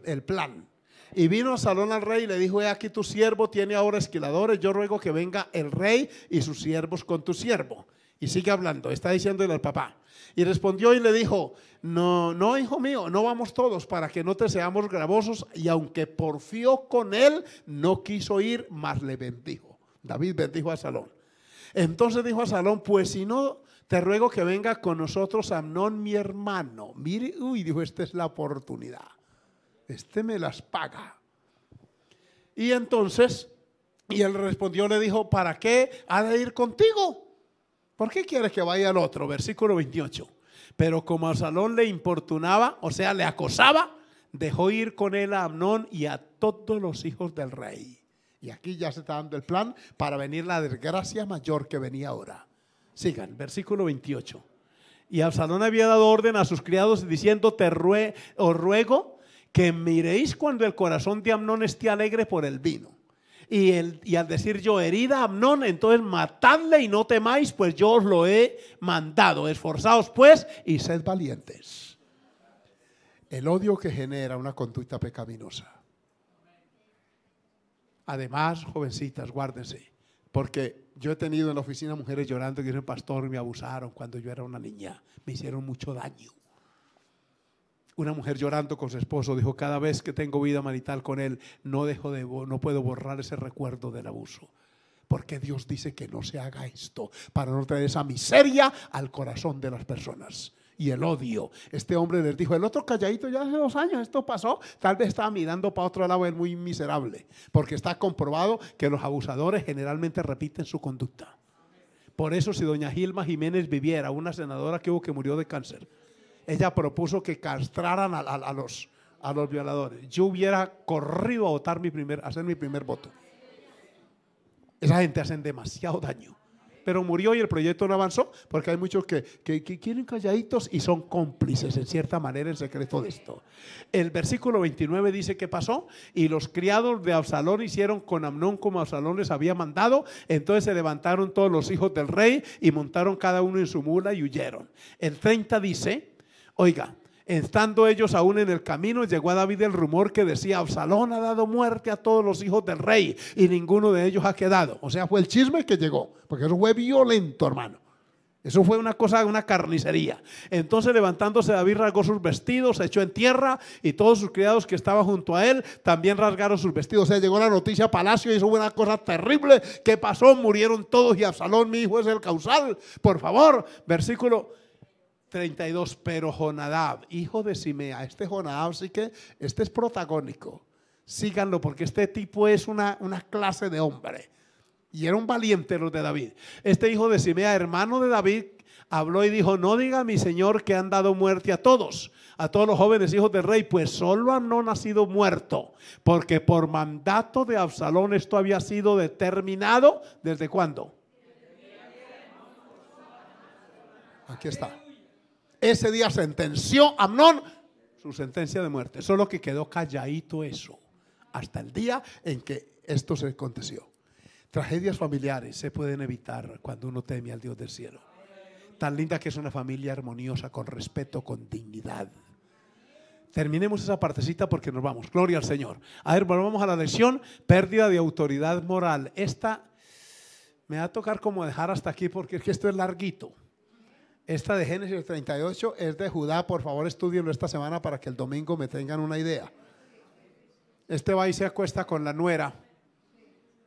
el, plan. Y vino Salón al rey y le dijo, he aquí tu siervo tiene ahora esquiladores, yo ruego que venga el rey y sus siervos con tu siervo. Y sigue hablando, está diciéndole al papá. Y respondió y le dijo, no, no, hijo mío, no vamos todos para que no te seamos gravosos. Y aunque porfió con él, no quiso ir, mas le bendijo. David bendijo a Salón. Entonces dijo a Salón, pues si no te ruego que venga con nosotros Amnón, mi hermano. Mire, uy, dijo, esta es la oportunidad. Este me las paga. Y entonces, y él respondió, le dijo, ¿para qué ha de ir contigo? ¿Por qué quieres que vaya al otro? Versículo 28. Pero como Salón le importunaba, o sea, le acosaba, dejó ir con él a Amnón y a todos los hijos del rey. Y aquí ya se está dando el plan para venir la desgracia mayor que venía ahora. Sigan, versículo 28. Y Absalón había dado orden a sus criados diciendo, te os ruego que miréis cuando el corazón de Amnón esté alegre por el vino. Y, y al decir yo, herida Amnón, entonces matadle y no temáis, pues yo os lo he mandado. Esforzaos pues y sed valientes. El odio que genera una conducta pecaminosa. Además, jovencitas, guárdense, porque yo he tenido en la oficina mujeres llorando que dicen, pastor, me abusaron cuando yo era una niña, me hicieron mucho daño. Una mujer llorando con su esposo dijo, cada vez que tengo vida marital con él, no, dejo de, no puedo borrar ese recuerdo del abuso. Porque Dios dice que no se haga esto para no traer esa miseria al corazón de las personas y el odio. Este hombre les dijo, el otro calladito ya hace dos años, esto pasó, tal vez estaba mirando para otro lado, es muy miserable, porque está comprobado que los abusadores generalmente repiten su conducta. Por eso si doña Gilma Jiménez viviera, una senadora que hubo que murió de cáncer, ella propuso que castraran a, los, a los violadores. Yo hubiera corrido a votar mi primer, a hacer mi primer voto. Esa gente hacen demasiado daño pero murió y el proyecto no avanzó, porque hay muchos que, quieren calladitos y son cómplices en cierta manera en secreto de esto. El versículo 29 dice que pasó y los criados de Absalón hicieron con Amnón como Absalón les había mandado, entonces se levantaron todos los hijos del rey y montaron cada uno en su mula y huyeron. El 30 dice, oiga, Estando ellos aún en el camino, llegó a David el rumor que decía, Absalón ha dado muerte a todos los hijos del rey y ninguno de ellos ha quedado. O sea, fue el chisme que llegó, porque eso fue violento, hermano. Eso fue una cosa, una carnicería. Entonces levantándose David rasgó sus vestidos, se echó en tierra y todos sus criados que estaban junto a él también rasgaron sus vestidos. O sea, llegó la noticia a palacio y hizo una cosa terrible. ¿Qué pasó? Murieron todos y Absalón, mi hijo, es el causal. Por favor, versículo 32, pero Jonadab, hijo de Simea, este Jonadab sí que, este es protagónico. Síganlo porque este tipo es una, una clase de hombre. Y era un valiente los de David. Este hijo de Simea, hermano de David, habló y dijo, no diga mi señor que han dado muerte a todos, a todos los jóvenes hijos del rey, pues solo han no nacido muerto, porque por mandato de Absalón esto había sido determinado. ¿Desde cuándo? Aquí está ese día sentenció a Amnón su sentencia de muerte. Solo que quedó calladito eso, hasta el día en que esto se aconteció. Tragedias familiares se pueden evitar cuando uno teme al Dios del cielo. Tan linda que es una familia armoniosa, con respeto, con dignidad. Terminemos esa partecita porque nos vamos. Gloria al Señor. A ver, volvamos a la lección. Pérdida de autoridad moral. Esta me va a tocar como dejar hasta aquí porque es que esto es larguito. Esta de Génesis 38 es de Judá. Por favor, estudienlo esta semana para que el domingo me tengan una idea. Este va y se acuesta con la nuera.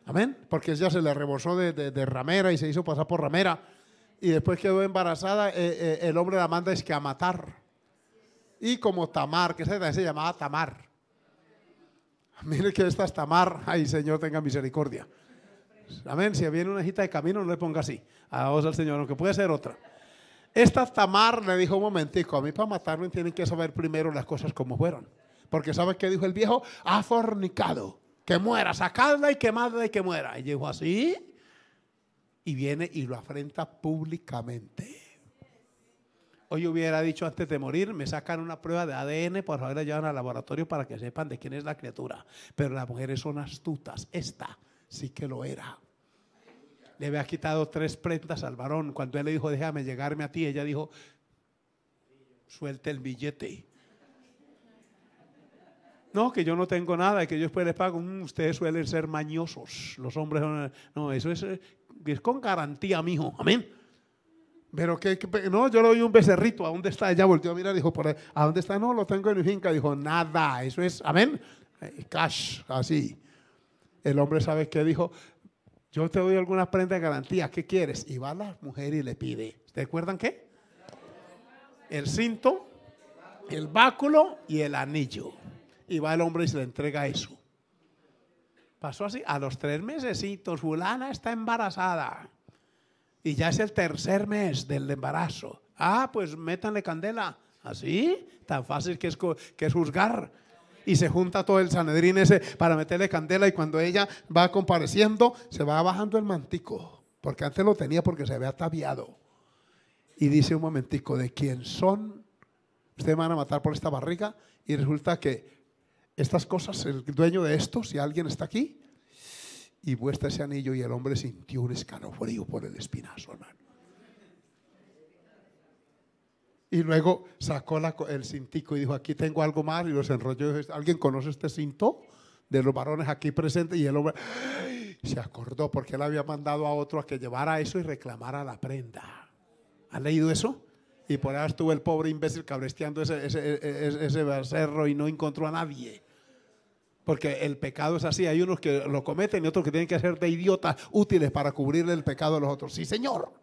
Amén. Porque ella se le rebosó de, de, ramera y se hizo pasar por ramera. Y después quedó embarazada. Eh, eh, el hombre la manda es que a matar. Y como Tamar, que esa se llamaba Tamar. Mire que esta es Tamar. Ay, Señor, tenga misericordia. Amén. Si viene una hijita de camino, no le ponga así. A vos al Señor, aunque puede ser otra. Esta Tamar le dijo un momentico, a mí para matarme tienen que saber primero las cosas como fueron. Porque ¿sabes qué dijo el viejo? Ha fornicado. Que muera, sacadla y quemadla y que muera. Y llegó así y viene y lo afrenta públicamente. Hoy hubiera dicho antes de morir, me sacan una prueba de ADN, por favor la llevan al laboratorio para que sepan de quién es la criatura. Pero las mujeres son astutas. Esta sí que lo era le había quitado tres prendas al varón. Cuando él le dijo, déjame llegarme a ti, ella dijo, suelte el billete. No, que yo no tengo nada y que yo después les pago. Mm, ustedes suelen ser mañosos. Los hombres. no, eso es, con garantía, mijo. Amén. Pero que, no, yo le doy un becerrito. ¿A dónde está? Ella volteó a mirar dijo: por ¿A dónde está? No, lo tengo en mi finca. Dijo: Nada. Eso es. Amén. Cash. Así. El hombre, ¿sabe qué dijo? Yo te doy alguna prenda de garantía, ¿qué quieres? Y va la mujer y le pide. ¿Te acuerdan qué? El cinto, el báculo y el anillo. Y va el hombre y se le entrega eso. Pasó así, a los tres y fulana está embarazada. Y ya es el tercer mes del embarazo. Ah, pues métanle candela. Así, ¿Ah, tan fácil que es, que es juzgar y se junta todo el Sanedrín ese para meterle candela y cuando ella va compareciendo, se va bajando el mantico, porque antes lo tenía porque se había ataviado. Y dice un momentico, ¿de quién son? Ustedes me van a matar por esta barriga y resulta que estas cosas, el dueño de esto, si alguien está aquí, y vuestra ese anillo y el hombre sintió un escalofrío por el espinazo, hermano. Y luego sacó la, el cintico y dijo, aquí tengo algo más, y los enrolló. ¿Alguien conoce este cinto? De los varones aquí presentes. Y el hombre se acordó porque él había mandado a otro a que llevara eso y reclamara la prenda. ¿Han leído eso? Y por ahí estuvo el pobre imbécil cabresteando ese, ese, y no encontró a nadie. Porque el pecado es así. Hay unos que lo cometen y otros que tienen que ser de idiotas útiles para cubrirle el pecado a los otros. Sí, señor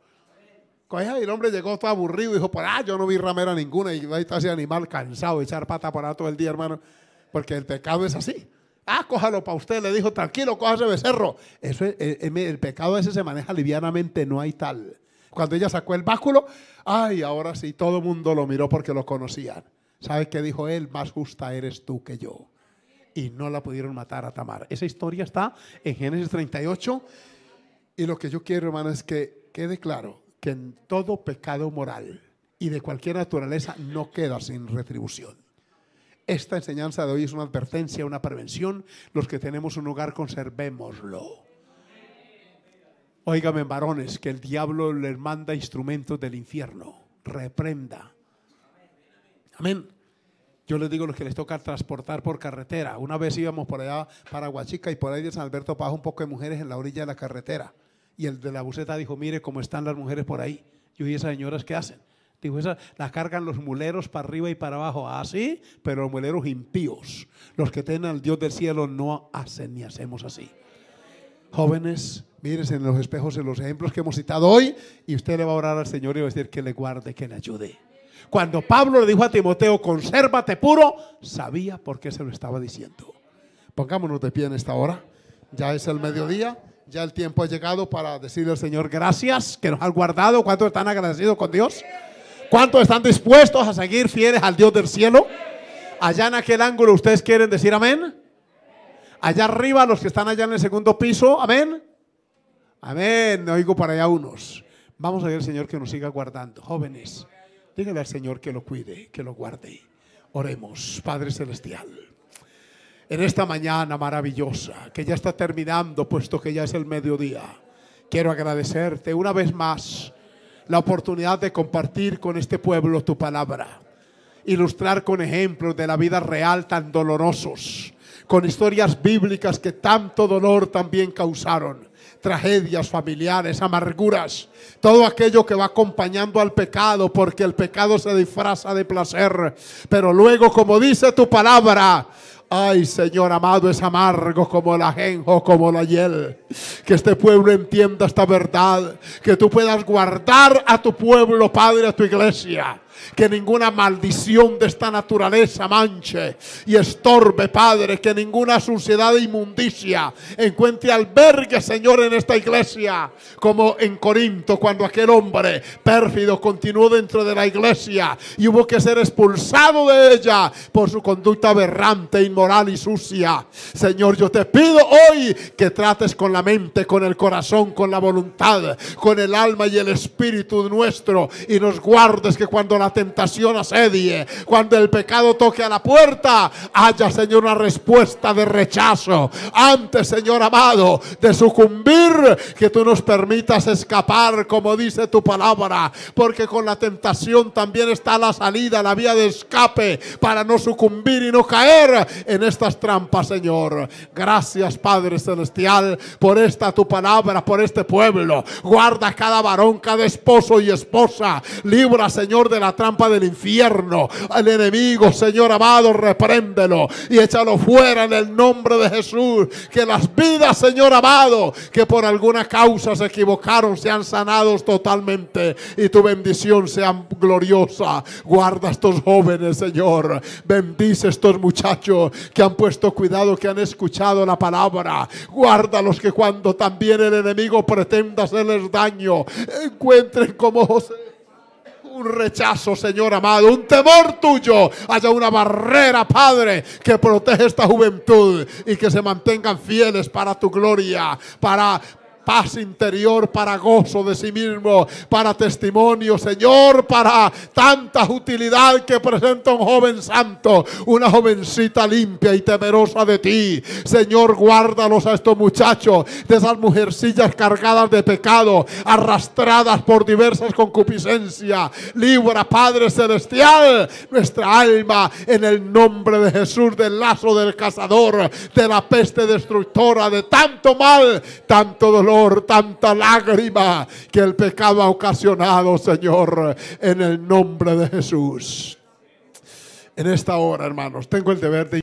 el hombre llegó todo aburrido y dijo, pues ah, yo no vi ramera ninguna. Y ahí está ese animal cansado, echar pata para todo el día, hermano. Porque el pecado es así. Ah, cójalo para usted, le dijo, tranquilo, cójase becerro. Eso eh, eh, el, pecado ese se maneja livianamente, no hay tal. Cuando ella sacó el báculo, ay, ahora sí, todo el mundo lo miró porque lo conocían. ¿Sabes qué dijo él? Más justa eres tú que yo. Y no la pudieron matar a Tamar. Esa historia está en Génesis 38. Y lo que yo quiero, hermano, es que quede claro que en todo pecado moral y de cualquier naturaleza no queda sin retribución. Esta enseñanza de hoy es una advertencia, una prevención. Los que tenemos un hogar, conservémoslo. Óigame, varones, que el diablo les manda instrumentos del infierno. Reprenda. Amén. Yo les digo los que les toca transportar por carretera. Una vez íbamos por allá para Huachica y por ahí de San Alberto pasó un poco de mujeres en la orilla de la carretera. Y el de la buceta dijo, mire cómo están las mujeres por ahí. Yo y esas señoras, ¿qué hacen? Dijo, esas las cargan los muleros para arriba y para abajo, así, ah, pero los muleros impíos, los que tienen al Dios del cielo, no hacen ni hacemos así. Jóvenes, miren en los espejos, en los ejemplos que hemos citado hoy, y usted le va a orar al Señor y va a decir que le guarde, que le ayude. Cuando Pablo le dijo a Timoteo, consérvate puro, sabía por qué se lo estaba diciendo. Pongámonos de pie en esta hora. Ya es el mediodía. Ya el tiempo ha llegado para decirle al Señor gracias que nos han guardado. ¿Cuántos están agradecidos con Dios? ¿Cuántos están dispuestos a seguir fieles al Dios del cielo? Allá en aquel ángulo, ¿ustedes quieren decir amén? Allá arriba, los que están allá en el segundo piso, amén. Amén. oigo para allá unos. Vamos a ver al Señor que nos siga guardando. Jóvenes, díganle al Señor que lo cuide, que lo guarde. Oremos, Padre Celestial en esta mañana maravillosa que ya está terminando, puesto que ya es el mediodía. Quiero agradecerte una vez más la oportunidad de compartir con este pueblo tu palabra, ilustrar con ejemplos de la vida real tan dolorosos, con historias bíblicas que tanto dolor también causaron, tragedias familiares, amarguras, todo aquello que va acompañando al pecado, porque el pecado se disfraza de placer, pero luego, como dice tu palabra, Ay, Señor amado, es amargo como el ajenjo, como la hiel. Que este pueblo entienda esta verdad. Que tú puedas guardar a tu pueblo, Padre, a tu iglesia que ninguna maldición de esta naturaleza manche y estorbe, Padre, que ninguna suciedad e inmundicia encuentre albergue, Señor, en esta iglesia, como en Corinto, cuando aquel hombre pérfido continuó dentro de la iglesia y hubo que ser expulsado de ella por su conducta aberrante, inmoral y sucia. Señor, yo te pido hoy que trates con la mente, con el corazón, con la voluntad, con el alma y el espíritu nuestro y nos guardes que cuando la tentación asedie, cuando el pecado toque a la puerta, haya, Señor, una respuesta de rechazo. Antes, Señor amado, de sucumbir, que tú nos permitas escapar, como dice tu palabra, porque con la tentación también está la salida, la vía de escape, para no sucumbir y no caer en estas trampas, Señor. Gracias, Padre Celestial, por esta tu palabra, por este pueblo. Guarda cada varón, cada esposo y esposa. Libra, Señor, de la trampa del infierno, al enemigo, Señor amado, repréndelo y échalo fuera en el nombre de Jesús. Que las vidas, Señor amado, que por alguna causa se equivocaron, sean sanados totalmente y tu bendición sea gloriosa. Guarda a estos jóvenes, Señor. Bendice a estos muchachos que han puesto cuidado, que han escuchado la palabra. Guarda los que cuando también el enemigo pretenda hacerles daño, encuentren como José un rechazo, Señor amado, un temor tuyo, haya una barrera, Padre, que protege esta juventud y que se mantengan fieles para tu gloria, para, paz interior, para gozo de sí mismo, para testimonio, Señor, para tanta utilidad que presenta un joven santo, una jovencita limpia y temerosa de ti. Señor, guárdalos a estos muchachos, de esas mujercillas cargadas de pecado, arrastradas por diversas concupiscencias. Libra, Padre Celestial, nuestra alma en el nombre de Jesús del lazo del cazador, de la peste destructora, de tanto mal, tanto dolor tanta lágrima que el pecado ha ocasionado, Señor, en el nombre de Jesús. En esta hora, hermanos, tengo el deber de...